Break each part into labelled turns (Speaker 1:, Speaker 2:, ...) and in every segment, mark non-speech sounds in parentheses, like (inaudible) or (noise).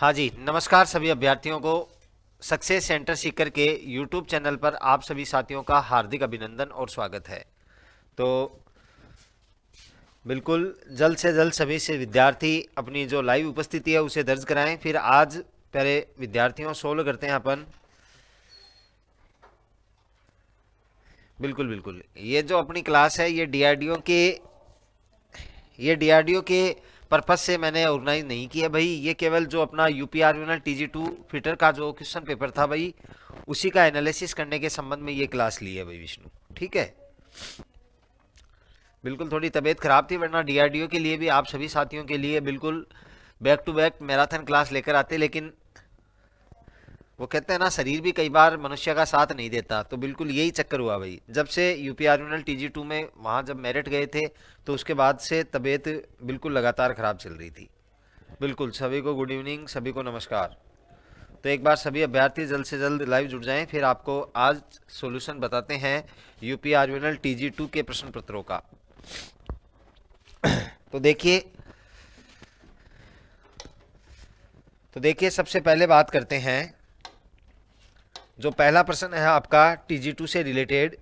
Speaker 1: हाँ जी नमस्कार सभी अभ्यर्थियों को सक्सेस सेंटर सीकर के यूट्यूब चैनल पर आप सभी साथियों का हार्दिक अभिनंदन और स्वागत है तो बिल्कुल जल्द से जल्द सभी से विद्यार्थी अपनी जो लाइव उपस्थिति है उसे दर्ज कराएं फिर आज पहले विद्यार्थियों सोल्व करते हैं अपन बिल्कुल बिल्कुल ये जो अपनी क्लास है ये डीआरडीओ के ये डीआरडीओ के पर्पज़ से मैंने ऑर्गेनाइज नहीं किया भाई ये केवल जो अपना U P R T G two fitter का जो क्वेश्चन पेपर था भाई उसी का एनालिसिस करने के संबंध में ये क्लास ली है भाई विष्णु ठीक है बिल्कुल थोड़ी तबीयत ख़राब थी वरना डीआरडीओ के लिए भी आप सभी साथियों के लिए बिल्कुल back to back marathon class लेकर आते लेकिन वो कहते हैं ना शरीर भी कई बार मनुष्य का साथ नहीं देता तो बिल्कुल यही चक्कर हुआ भाई जब से U P T G two में वहाँ जब मेरिट गए थे तो उसके बाद से तबीयत बिल्कुल लगातार ख़राब चल रही थी बिल्कुल सभी को गुड इवनिंग सभी को नमस्कार तो एक बार सभी अभ्यर्थी जल्द से जल्द लाइव जुड़ जाएं फिर आपको आज सॉल्यूशन बताते हैं U P T G two के प्रश्न पत्रों का (coughs) तो देखिए तो देखिए सबसे पहले बात करते हैं जो पहला प्रश्न है आपका टी टू से रिलेटेड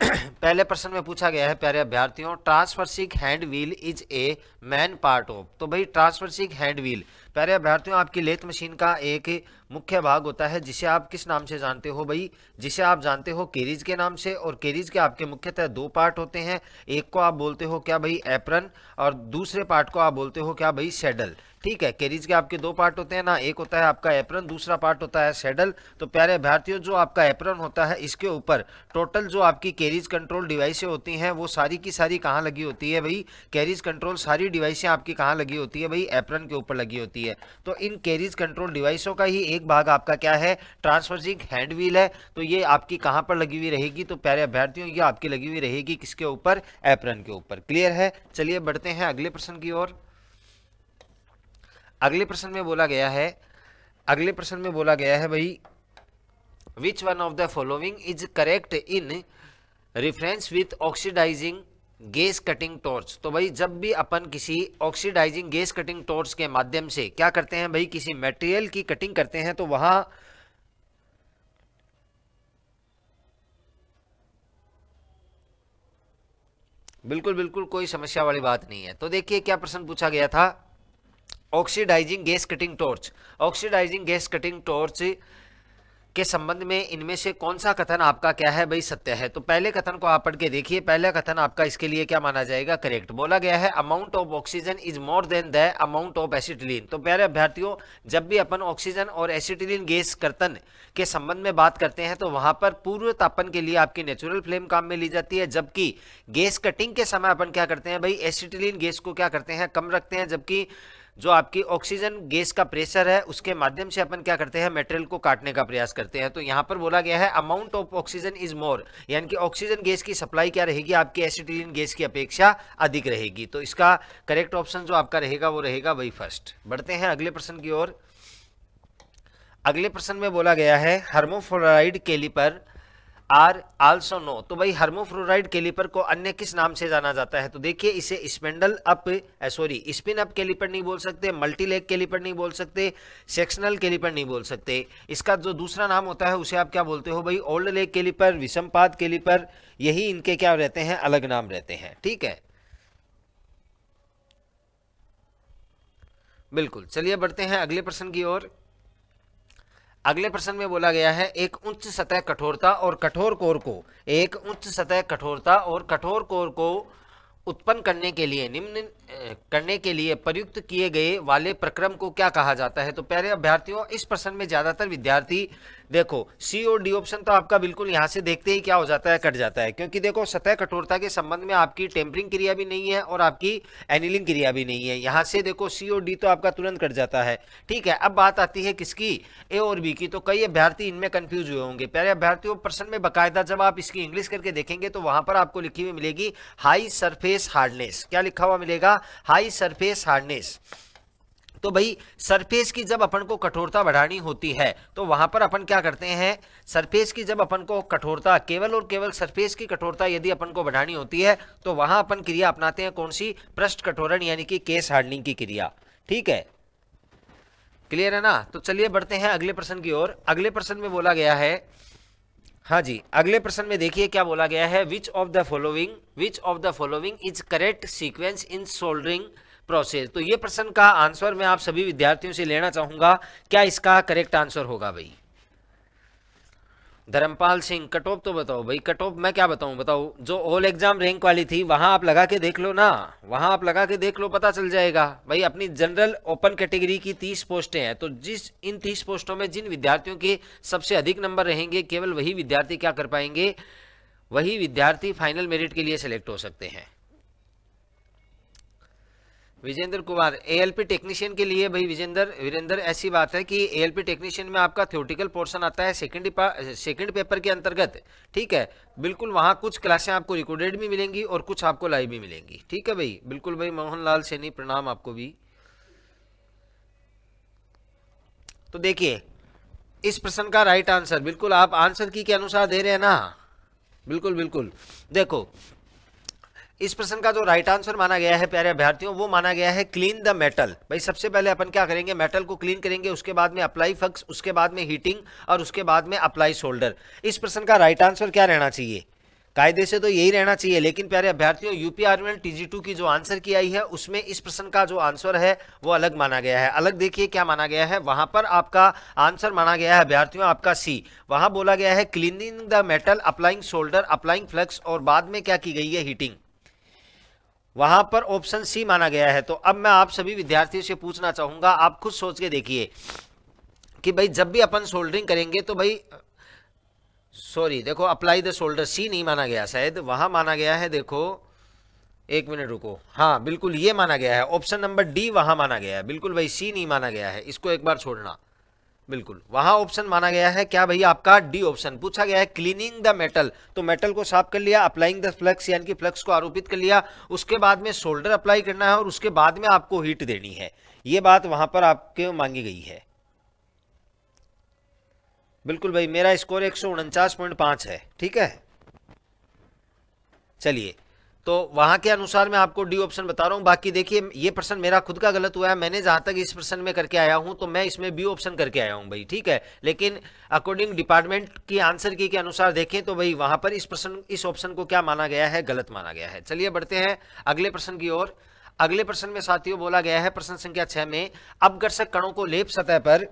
Speaker 1: (clears throat) पहले प्रश्न में पूछा गया है प्यारे अभ्यार्थियों ट्रांसफर्सिक hand wheel is a main part of तो भाई ट्रांसफर्सिक हैंड व्हील प्यारे अभ्यार्थियों आपकी लेथ मशीन का एक मुख्य भाग होता है जिसे आप किस नाम से जानते हो भाई जिसे आप जानते हो केरीज के नाम से और केरीज के आपके मुख्यतः दो पार्ट होते हैं एक को आप बोलते हो क्या भाई एप्रन और दूसरे पार्ट को आप बोलते हो क्या भाई सेडल ठीक है कैरीज के आपके दो पार्ट होते हैं ना एक होता है आपका एप्रन दूसरा पार्ट होता है सेडल तो प्यारे भारतीयों जो आपका एप्रन होता है इसके ऊपर टोटल जो आपकी कैरीज कंट्रोल डिवाइसें होती हैं वो सारी की सारी कहाँ लगी होती है भाई कैरीज कंट्रोल सारी डिवाइसें आपकी कहाँ लगी होती है भाई एप्रन के ऊपर लगी होती है जाती है तो इन कैरीज कंट्रोल डिवाइसों का ही एक भाग आपका क्या है ट्रांसफर्जिंग हैंड व्हील है तो ये आपकी कहाँ पर लगी हुई रहेगी तो प्यारे अभ्यर्थियों ये आपकी लगी हुई रहेगी किसके ऊपर एपरन के ऊपर क्लियर है चलिए बढ़ते हैं अगले प्रश्न की ओर अगले प्रश्न में बोला गया है अगले प्रश्न में बोला गया है भाई which one of the following is correct in reference with oxidising gas cutting torch तो भाई जब भी अपन किसी ऑक्सीडाइजिंग गैस कटिंग टॉर्च के माध्यम से क्या करते हैं भाई किसी मटेरियल की कटिंग करते हैं तो वहां बिल्कुल बिल्कुल कोई समस्या वाली बात नहीं है तो देखिए क्या प्रश्न पूछा गया था oxidizing gas cutting torch oxidizing gas cutting torch के संबंध में इनमें से कौन सा कथन आपका क्या है भाई सत्य है तो पहले कथन को आप पढ़ के देखिए पहला कथन आपका इसके लिए क्या माना जाएगा करेक्ट बोला गया है amount of oxygen is more than the amount of acetylene तो प्यारे अभ्यर्थियों जब भी अपन ऑक्सीजन और एसिटिलीन गैस कर्तन के संबंध में बात करते हैं तो वहां पर पूर्व तापन के लिए आपकी नेचुरल फ्लेम काम में ली जाती है जबकि गैस कटिंग के समय अपन क्या करते हैं भाई एसिटिलीन गैस को क्या करते हैं कम रखते हैं जबकि जो आपकी ऑक्सीजन गैस का प्रेशर है उसके माध्यम से अपन क्या करते हैं मेटेरियल को काटने का प्रयास करते हैं तो यहाँ पर बोला गया है amount of oxygen is more यानी कि ऑक्सीजन गैस की सप्लाई क्या रहेगी आपकी एसिटिलीन गैस की अपेक्षा अधिक रहेगी तो इसका करेक्ट ऑप्शन जो आपका रहेगा वो रहेगा वही फर्स्ट बढ़ते हैं अगले प्रश्न की ओर अगले प्रश्न में बोला गया है हर्मोफ्लोराइड पर आर आल्सो नो तो भाई हार्मोफ्लोराइड कैलिपर को अन्य किस नाम से जाना जाता है तो देखिए इसे spindle up sorry spin up caliper नहीं बोल सकते मल्टी लेग कैलिपर नहीं बोल सकते सेक्शनल कैलिपर नहीं बोल सकते इसका जो दूसरा नाम होता है उसे आप क्या बोलते हो भाई ओल्ड लेग कैलिपर विषमपात कैलिपर यही इनके क्या रहते हैं अलग नाम रहते हैं ठीक है बिल्कुल चलिए बढ़ते हैं अगले प्रश्न की ओर अगले प्रश्न में बोला गया है एक उच्च सतह कठोरता और कठोर कोर को एक उच्च सतह कठोरता और कठोर कोर को उत्पन्न करने के लिए निम्न करने के लिए प्रयुक्त किए गए वाले प्रक्रम को क्या कहा जाता है तो प्यारे अभ्यर्थियों इस प्रश्न में ज़्यादातर विद्यार्थी देखो सी और डी ऑप्शन तो आपका बिल्कुल यहाँ से देखते ही क्या हो जाता है कट जाता है क्योंकि देखो सतह कठोरता के संबंध में आपकी टेम्परिंग क्रिया भी नहीं है और आपकी एनिलिंग क्रिया भी नहीं है यहाँ से देखो सी और डी तो आपका तुरंत कट जाता है ठीक है अब बात आती है किसकी ए और बी की तो कई अभ्यर्थी इनमें कन्फ्यूज हुए होंगे प्यारे अभ्यर्थियों प्रश्न में बाकायदा जब आप इसकी इंग्लिश करके देखेंगे तो वहाँ पर आपको लिखी हुई मिलेगी हाई सरफेस हार्डनेस क्या लिखा हुआ मिलेगा हाई सरफेस हार्डनेस तो भाई सरफेस की जब अपन को कठोरता बढ़ानी होती है तो वहां पर अपन क्या करते हैं सरफेस की जब अपन को कठोरता केवल और केवल सरफेस की कठोरता यदि अपन को बढ़ानी होती है तो वहां अपन क्रिया अपनाते हैं कौन सी पृष्ठ कठोरण यानी कि केस हार्डनिंग की क्रिया ठीक है क्लियर है ना तो चलिए बढ़ते हैं अगले प्रश्न की ओर अगले प्रश्न में बोला गया है हाँ जी अगले प्रश्न में देखिए क्या बोला गया है which of the following which of the following is correct sequence in soldering process तो ये प्रश्न का आंसर मैं आप सभी विद्यार्थियों से लेना चाहूंगा क्या इसका करेक्ट आंसर होगा भाई धर्मपाल सिंह कट ऑफ तो बताओ भाई कट ऑफ मैं क्या बताऊं बताओ जो ऑल एग्जाम रैंक वाली थी वहां आप लगा के देख लो ना वहां आप लगा के देख लो पता चल जाएगा भाई अपनी जनरल ओपन कैटेगरी की तीस पोस्टें हैं तो जिस इन तीस पोस्टों में जिन विद्यार्थियों के सबसे अधिक नंबर रहेंगे केवल वही विद्यार्थी क्या कर पाएंगे वही विद्यार्थी फाइनल मेरिट के लिए सेलेक्ट हो सकते हैं विजेंद्र कुमार एएलपी टेक्नीशियन के लिए भाई विजेंद्र वीरेंद्र ऐसी बात है कि एएलपी टेक्नीशियन में आपका थ्योरेटिकल पोर्शन आता है सेकंड सेकंड पेपर के अंतर्गत ठीक है बिल्कुल वहाँ कुछ क्लासें आपको रिकॉर्डेड भी मिलेंगी और कुछ आपको लाइव भी मिलेंगी ठीक है भाई बिल्कुल भाई मोहनलाल सैनी प्रणाम आपको भी तो देखिए इस प्रश्न का राइट आंसर बिल्कुल आप आंसर की के अनुसार दे रहे हैं ना बिल्कुल बिल्कुल देखो इस प्रश्न का जो राइट आंसर माना गया है प्यारे अभ्यर्थियों वो माना गया है क्लीन द मेटल भाई सबसे पहले अपन क्या करेंगे मेटल को क्लीन करेंगे उसके बाद में अप्लाई फक्स उसके बाद में हीटिंग और उसके बाद में अप्लाई शोल्डर इस प्रश्न का राइट आंसर क्या रहना चाहिए कायदे से तो यही रहना चाहिए लेकिन प्यारे अभ्यर्थियों यूपीआर में टीजी टू की जो आंसर की आई है उसमें इस प्रश्न का जो आंसर है वो अलग माना गया है अलग देखिए क्या माना गया है वहां पर आपका आंसर माना गया है अभ्यर्थियों आपका सी वहां बोला गया है cleaning the metal applying solder applying flux और बाद में क्या की गई है हीटिंग वहां पर ऑप्शन सी माना गया है तो अब मैं आप सभी विद्यार्थियों से पूछना चाहूंगा आप खुद सोच के देखिए कि भाई जब भी अपन सोल्डरिंग करेंगे तो भाई सॉरी देखो अप्लाई द शोल्डर सी नहीं माना गया शायद वहां माना गया है देखो एक मिनट रुको हाँ बिल्कुल ये माना गया है ऑप्शन नंबर डी वहां माना गया है बिल्कुल भाई सी नहीं माना गया है इसको एक बार छोड़ना बिल्कुल वहां ऑप्शन माना गया है क्या भैया आपका डी ऑप्शन पूछा गया है क्लीनिंग द मेटल तो मेटल को साफ कर लिया अप्लाइंग द फ्लक्स यानी कि फ्लक्स को आरोपित कर लिया उसके बाद में सोल्डर अप्लाई करना है और उसके बाद में आपको हीट देनी है ये बात वहां पर आपके मांगी गई है बिल्कुल भाई मेरा स्कोर एक है ठीक है चलिए तो वहां के अनुसार मैं आपको डी ऑप्शन बता रहा हूँ बाकी देखिए ये प्रश्न मेरा खुद का गलत हुआ है मैंने जहां तक इस प्रश्न में करके आया हूं तो मैं इसमें बी ऑप्शन करके आया हूं भाई ठीक है लेकिन अकॉर्डिंग डिपार्टमेंट की आंसर की के अनुसार देखें तो भाई वहां पर इस प्रश्न इस ऑप्शन को क्या माना गया है गलत माना गया है चलिए बढ़ते हैं अगले प्रश्न की ओर अगले प्रश्न में साथियों बोला गया है प्रश्न संख्या छह में अब कणों को लेप सतह पर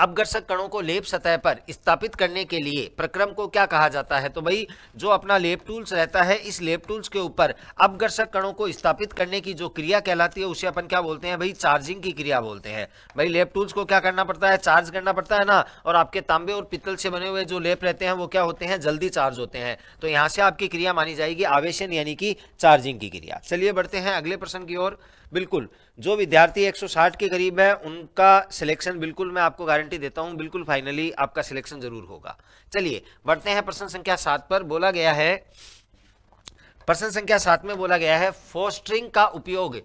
Speaker 1: अपघर्षक कणों को लेप सतह पर स्थापित करने के लिए प्रक्रम को क्या कहा जाता है तो भाई जो अपना लेप टूल्स रहता है इस लेप टूल्स के ऊपर अपघर्षक कणों को स्थापित करने की जो क्रिया कहलाती है उसे अपन क्या बोलते हैं भाई चार्जिंग की क्रिया बोलते हैं भाई लेप टूल्स को क्या करना पड़ता है चार्ज करना पड़ता है ना और आपके तांबे और पित्तल से बने हुए जो लेप रहते हैं वो क्या होते हैं जल्दी चार्ज होते हैं तो यहाँ से आपकी क्रिया मानी जाएगी आवेशन यानी कि चार्जिंग की क्रिया चलिए बढ़ते हैं अगले प्रश्न की ओर बिल्कुल जो विद्यार्थी 160 के करीब है उनका सिलेक्शन बिल्कुल मैं आपको गारंटी देता हूं बिल्कुल फाइनली आपका सिलेक्शन जरूर होगा चलिए बढ़ते हैं प्रश्न संख्या सात पर बोला गया है प्रश्न संख्या सात में बोला गया है फोस्टरिंग का उपयोग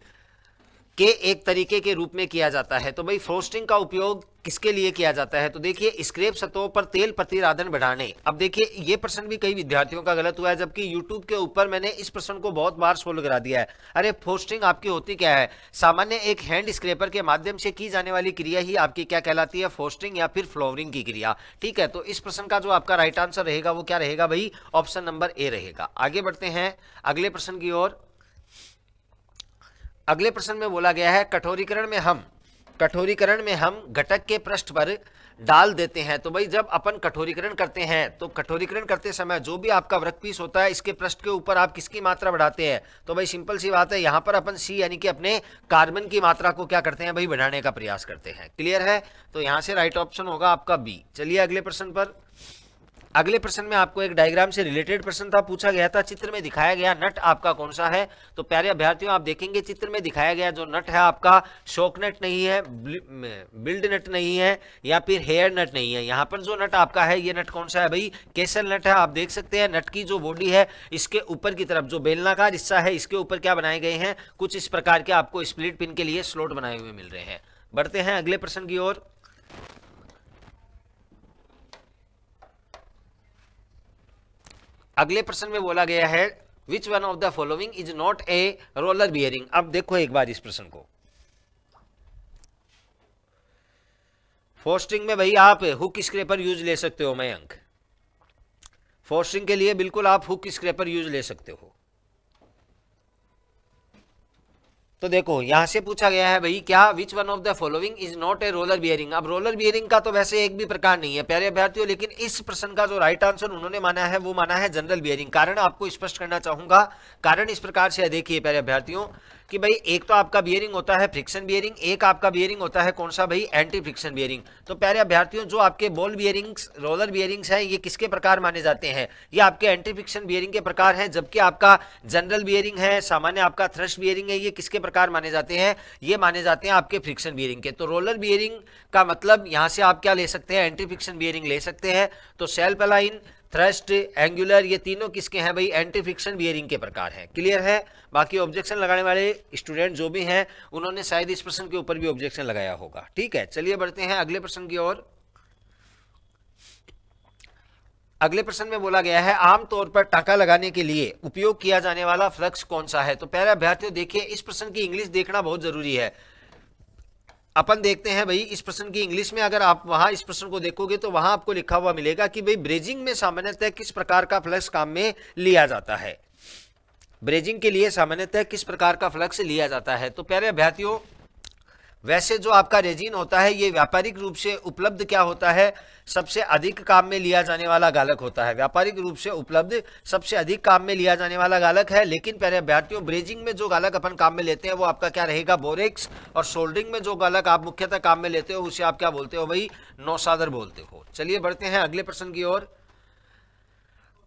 Speaker 1: के एक तरीके के रूप में किया जाता है तो भाई फ्रोस्टिंग का उपयोग किसके लिए किया जाता है तो देखिए स्क्रेप सतहों पर तेल प्रतिराधन बढ़ाने अब देखिए ये प्रश्न भी कई विद्यार्थियों का गलत हुआ है जबकि YouTube के ऊपर मैंने इस प्रश्न को बहुत बार सोल्व करा दिया है अरे फोस्टिंग आपकी होती क्या है सामान्य एक हैंड स्क्रेपर के माध्यम से की जाने वाली क्रिया ही आपकी क्या कहलाती है फोस्टिंग या फिर फ्लोवरिंग की क्रिया ठीक है तो इस प्रश्न का जो आपका राइट आंसर रहेगा वो क्या रहेगा भाई ऑप्शन नंबर ए रहेगा आगे बढ़ते हैं अगले प्रश्न की ओर अगले प्रश्न में बोला गया है कठोरीकरण में हम कठोरीकरण में हम घटक के पृष्ठ पर डाल देते हैं तो भाई जब अपन कठोरीकरण करते हैं तो कठोरीकरण करते समय जो भी आपका वर्क पीस होता है इसके पृष्ठ के ऊपर आप किसकी मात्रा बढ़ाते हैं तो भाई सिंपल सी बात है यहां पर अपन सी यानी कि अपने कार्बन की मात्रा को क्या करते हैं भाई बढ़ाने का प्रयास करते हैं क्लियर है तो यहाँ से राइट ऑप्शन होगा आपका बी चलिए अगले प्रश्न पर अगले प्रश्न में आपको एक डायग्राम से रिलेटेड प्रश्न था पूछा गया था चित्र में दिखाया गया नट आपका कौन सा है तो प्यारे अभ्यर्थियों आप देखेंगे चित्र में दिखाया गया जो नट है आपका शोक नट नहीं है बिल्ड नट नहीं है या फिर हेयर नट नहीं है यहाँ पर जो नट आपका है ये नट कौन सा है भाई केसर नट है आप देख सकते हैं नट की जो बॉडी है इसके ऊपर की तरफ जो बेलनाकार हिस्सा है इसके ऊपर क्या बनाए गए हैं कुछ इस प्रकार के आपको स्प्लिट पिन के लिए स्लोट बनाए हुए मिल रहे हैं बढ़ते हैं अगले प्रश्न की ओर अगले प्रश्न में बोला गया है which one of the following is not a roller bearing अब देखो एक बार इस प्रश्न को फोस्टिंग में भाई आप हुक स्क्रेपर यूज ले सकते हो मयंक फोस्टिंग के लिए बिल्कुल आप हुक स्क्रेपर यूज ले सकते हो तो देखो यहाँ से पूछा गया है भाई क्या which one of the following is not a roller bearing अब रोलर बियरिंग का तो वैसे एक भी प्रकार नहीं है प्यारे अभ्यर्थियों लेकिन इस प्रश्न का जो राइट आंसर उन्होंने माना है वो माना है जनरल बियरिंग कारण आपको स्पष्ट करना चाहूंगा कारण इस प्रकार से देखिए प्यारे अभ्यर्थियों कि भाई एक तो आपका बियरिंग होता है फ्रिक्शन बियरिंग एक आपका बियरिंग होता है कौन सा भाई एंटी फ्रिक्शन बियरिंग तो प्यारे अभ्यर्थियों जो आपके बॉल बियरिंग्स रोलर बियरिंग्स हैं ये किसके प्रकार माने जाते हैं ये आपके एंटी फ्रिक्शन बियरिंग के प्रकार हैं जबकि आपका जनरल बियरिंग है सामान्य आपका थ्रश बियरिंग है ये किसके प्रकार माने जाते हैं ये माने जाते हैं आपके फ्रिक्शन बियरिंग के तो रोलर बियरिंग का मतलब यहाँ से आप क्या ले सकते हैं एंटी फ्रिक्शन बियरिंग ले सकते हैं तो सेल्फ अलाइन थ्रस्ट एंगुलर ये तीनों किसके हैं भाई एंटी फ्रिक्शन बियरिंग के प्रकार हैं क्लियर है बाकी ऑब्जेक्शन लगाने वाले स्टूडेंट जो भी हैं उन्होंने शायद इस प्रश्न के ऊपर भी ऑब्जेक्शन लगाया होगा ठीक है चलिए बढ़ते हैं अगले प्रश्न की ओर अगले प्रश्न में बोला गया है आमतौर पर टाका लगाने के लिए उपयोग किया जाने वाला फ्लक्स कौन सा है तो पहले अभ्यर्थियों देखिए इस प्रश्न की इंग्लिश देखना बहुत जरूरी है अपन देखते हैं भाई इस प्रश्न की इंग्लिश में अगर आप वहां इस प्रश्न को देखोगे तो वहां आपको लिखा हुआ मिलेगा कि भाई ब्रेजिंग में सामान्यतः किस प्रकार का फ्लक्स काम में लिया जाता है ब्रेजिंग के लिए सामान्यतः किस प्रकार का फ्लक्स लिया जाता है तो प्यारे अभ्यार्थियों वैसे जो आपका रेजिन होता है ये व्यापारिक रूप से उपलब्ध क्या होता है सबसे अधिक काम में लिया जाने वाला गालक होता है व्यापारिक रूप से उपलब्ध सबसे अधिक काम में लिया जाने वाला गालक है लेकिन प्यारे अभ्यार्थियों ब्रेजिंग में जो गालक अपन काम में लेते हैं वो आपका क्या रहेगा बोरेक्स और सोल्डरिंग में जो गालक आप मुख्यतः काम में लेते हो उसे आप क्या बोलते हो भाई नौसादर बोलते हो चलिए बढ़ते हैं अगले प्रश्न की ओर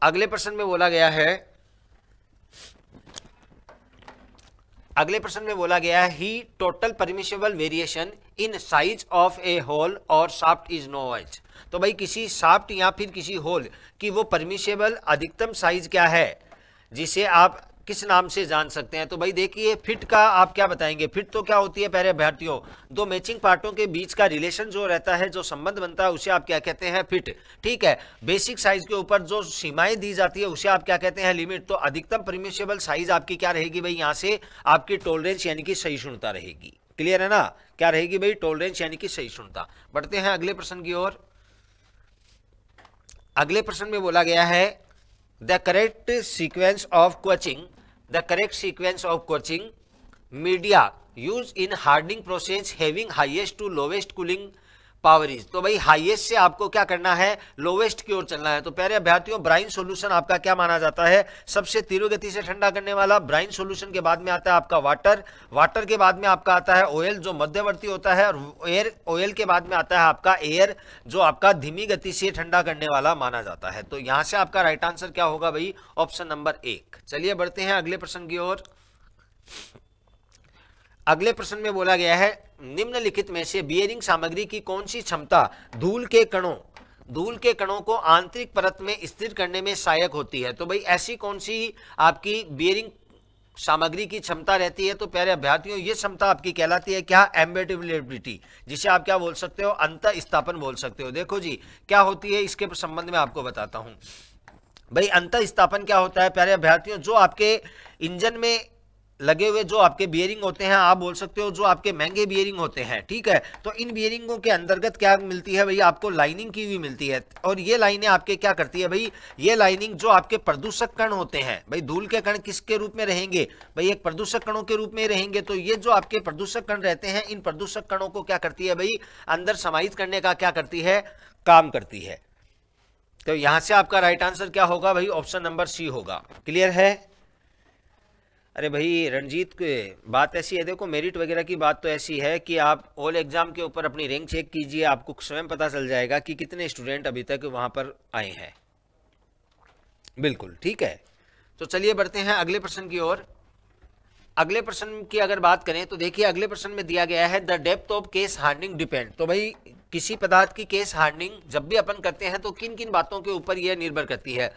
Speaker 1: अगले प्रश्न में बोला गया है अगले प्रश्न में बोला गया है ही total permissible variation in size of a hole और साफ्ट इज नो एच तो भाई किसी साफ्ट या फिर किसी होल की वो परमिशेबल अधिकतम साइज क्या है जिसे आप किस नाम से जान सकते हैं तो भाई देखिए फिट का आप क्या बताएंगे फिट तो क्या होती है पहले अभ्यर्थियों दो मैचिंग पार्टों के बीच का रिलेशन जो रहता है जो संबंध बनता है उसे आप क्या कहते हैं फिट ठीक है बेसिक साइज के ऊपर जो सीमाएं दी जाती है उसे आप क्या कहते हैं लिमिट तो अधिकतम परमिशेबल साइज आपकी क्या रहेगी भाई यहाँ से आपकी टोलरेंस यानी कि सही सुनता रहेगी क्लियर है ना क्या रहेगी भाई टोलरेंस यानी कि सही सुनता बढ़ते हैं अगले प्रश्न की ओर अगले प्रश्न में बोला गया है the correct sequence of quenching the correct sequence of coaching, media used in hardening process having highest to lowest cooling powers तो भाई हाईएस्ट से आपको क्या करना है लोवेस्ट की ओर चलना है तो प्यारे अभ्यार्थियों ब्राइन सोल्यूशन आपका क्या माना जाता है सबसे तीव्र गति से ठंडा करने वाला ब्राइन सोल्यूशन के बाद में आता है आपका वाटर वाटर के बाद में आपका आता है ऑयल जो मध्यवर्ती होता है और एयर ऑयल के बाद में आता है आपका एयर जो आपका धीमी गति से ठंडा करने वाला माना जाता है तो यहां से आपका राइट आंसर क्या होगा भाई ऑप्शन नंबर एक चलिए बढ़ते हैं अगले प्रश्न की ओर अगले प्रश्न में बोला गया है निम्नलिखित में से बियरिंग सामग्री की कौन सी क्षमता धूल के कणों धूल के कणों को आंतरिक परत में स्थिर करने में सहायक होती है तो भाई ऐसी कौन सी आपकी बियरिंग सामग्री की क्षमता रहती है तो प्यारे अभ्यार्थियों ये क्षमता आपकी कहलाती है क्या एम्बेटेबिलिटी जिसे आप क्या बोल सकते हो अंत स्थापन बोल सकते हो देखो जी क्या होती है इसके संबंध में आपको बताता हूँ भाई अंत स्थापन क्या होता है प्यारे अभ्यार्थियों जो आपके इंजन में लगे हुए जो आपके बियरिंग होते हैं आप बोल सकते हो जो आपके महंगे बियरिंग होते हैं ठीक है तो इन बियरिंगों के अंतर्गत क्या मिलती है भाई आपको लाइनिंग की हुई मिलती है और ये लाइनें आपके क्या करती है भाई ये लाइनिंग जो आपके प्रदूषक कण होते हैं भाई धूल के कण किसके रूप में रहेंगे भाई एक प्रदूषक कणों के रूप में रहेंगे तो ये जो आपके प्रदूषक कण रहते हैं इन प्रदूषक कणों को क्या करती है भाई अंदर समाहित करने का क्या करती है काम करती है तो यहां से आपका राइट आंसर क्या होगा भाई ऑप्शन नंबर सी होगा क्लियर है अरे भाई रणजीत के बात ऐसी है देखो मेरिट वगैरह की बात तो ऐसी है कि आप ऑल एग्ज़ाम के ऊपर अपनी रैंक चेक कीजिए आपको स्वयं पता चल जाएगा कि कितने स्टूडेंट अभी तक वहां पर आए हैं बिल्कुल ठीक है तो चलिए बढ़ते हैं अगले प्रश्न की ओर अगले प्रश्न की अगर बात करें तो देखिए अगले प्रश्न में दिया गया है the depth of case hardening depend तो भाई किसी पदार्थ की केस हार्डनिंग जब भी अपन करते हैं तो किन किन बातों के ऊपर यह निर्भर करती है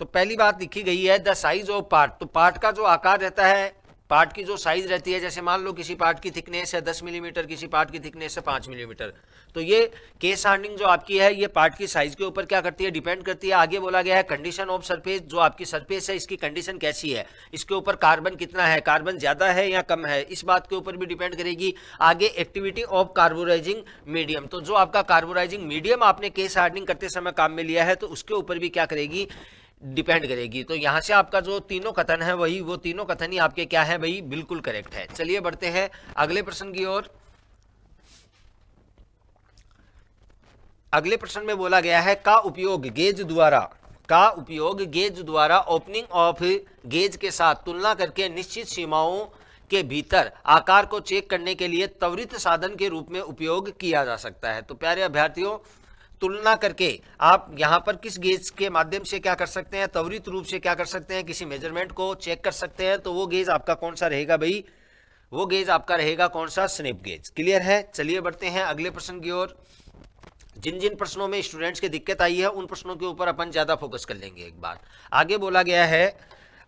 Speaker 1: तो पहली बात लिखी गई है द साइज ऑफ पार्ट तो पार्ट का जो आकार रहता है पार्ट की जो साइज रहती है जैसे मान लो किसी पार्ट की थिकनेस है दस मिलीमीटर किसी पार्ट की थिकनेस है पांच मिलीमीटर तो ये केस हार्डनिंग जो आपकी है ये पार्ट की साइज के ऊपर क्या करती है डिपेंड करती है आगे बोला गया है कंडीशन ऑफ सरफेस जो आपकी सरफेस है इसकी कंडीशन कैसी है इसके ऊपर कार्बन कितना है कार्बन ज़्यादा है या कम है इस बात के ऊपर भी डिपेंड करेगी आगे एक्टिविटी ऑफ कार्बोराइजिंग मीडियम तो जो आपका कार्बोराइजिंग मीडियम आपने केस हार्डनिंग करते समय काम में लिया है तो उसके ऊपर भी क्या करेगी डिपेंड करेगी तो यहाँ से आपका जो तीनों कथन है वही वो तीनों कथन ही आपके क्या है भाई बिल्कुल करेक्ट है चलिए बढ़ते हैं अगले प्रश्न की ओर अगले प्रश्न में बोला गया है का उपयोग गेज द्वारा का उपयोग गेज द्वारा ओपनिंग ऑफ गेज के साथ तुलना करके निश्चित सीमाओं के भीतर आकार को चेक करने के लिए त्वरित साधन के रूप में उपयोग किया जा सकता है तो प्यारे अभ्यर्थियों तुलना करके आप यहाँ पर किस गेज के माध्यम से क्या कर सकते हैं त्वरित रूप से क्या कर सकते हैं किसी मेजरमेंट को चेक कर सकते हैं तो वो गेज आपका कौन सा रहेगा भाई वो गेज आपका रहेगा कौन सा स्नेप गेज क्लियर है चलिए बढ़ते हैं अगले प्रश्न की ओर जिन जिन प्रश्नों में स्टूडेंट्स की दिक्कत आई है उन प्रश्नों के ऊपर अपन ज़्यादा फोकस कर लेंगे एक बार आगे बोला गया है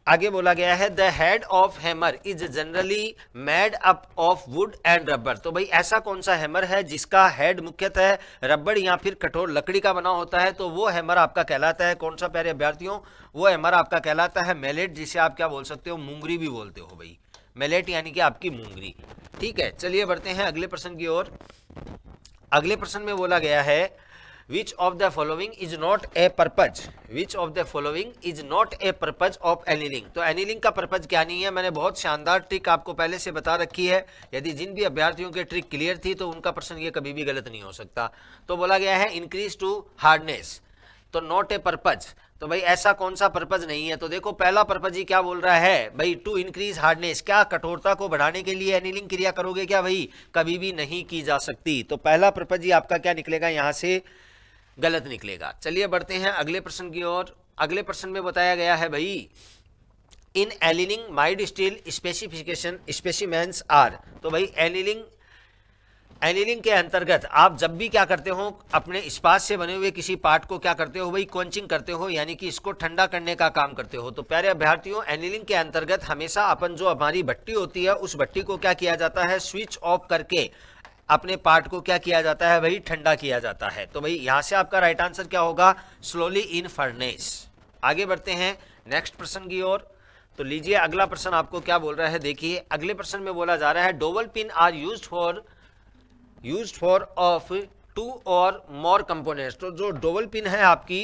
Speaker 1: आगे बोला गया है the head of hammer is generally made up of wood and rubber तो भाई ऐसा कौन सा हैमर है जिसका हेड मुख्यतः रबर या फिर कठोर लकड़ी का बना होता है तो वो हैमर आपका कहलाता है कौन सा प्यारे अभ्यर्थियों वो हैमर आपका कहलाता है मेलेट जिसे आप क्या बोल सकते हो मूंगरी भी बोलते हो भाई मेलेट यानी कि आपकी मुंगरी ठीक है चलिए बढ़ते हैं अगले प्रश्न की ओर अगले प्रश्न में बोला गया है which of the following is not a purpose which of the following is not a purpose of annealing तो एनीलिंग का purpose क्या नहीं है मैंने बहुत शानदार ट्रिक आपको पहले से बता रखी है यदि जिन भी अभ्यर्थियों के ट्रिक क्लियर थी तो उनका प्रश्न ये कभी भी गलत नहीं हो सकता तो बोला गया है इंक्रीज टू हार्डनेस तो नॉट ए पर्पज तो भाई ऐसा कौन सा पर्पज नहीं है तो देखो पहला पर्पज ही क्या बोल रहा है भाई टू इंक्रीज हार्डनेस क्या कठोरता को बढ़ाने के लिए एनिलिंग क्रिया करोगे क्या भाई कभी भी नहीं की जा सकती तो पहला पर्पज ही आपका क्या निकलेगा यहां से गलत निकलेगा चलिए बढ़ते हैं अगले प्रश्न की ओर अगले प्रश्न में बताया गया है भाई in annealing mild steel specification specimens are तो भाई एनिलिंग एनिलिंग के अंतर्गत आप जब भी क्या करते हो अपने इस्पात से बने हुए किसी पार्ट को क्या करते हो भाई क्वेंचिंग करते हो यानी कि इसको ठंडा करने का काम करते हो तो प्यारे अभ्यर्थियों एनिलिंग के अंतर्गत हमेशा अपन जो हमारी भट्टी होती है उस भट्टी को क्या किया जाता है स्विच ऑफ करके अपने पार्ट को क्या किया जाता है भाई ठंडा किया जाता है तो भाई यहाँ से आपका राइट आंसर क्या होगा स्लोली इन फर्नेस आगे बढ़ते हैं नेक्स्ट प्रश्न की ओर तो लीजिए अगला प्रश्न आपको क्या बोल रहा है देखिए अगले प्रश्न में बोला जा रहा है dowel pin are use for use for of two or more components तो जो डोबल पिन है आपकी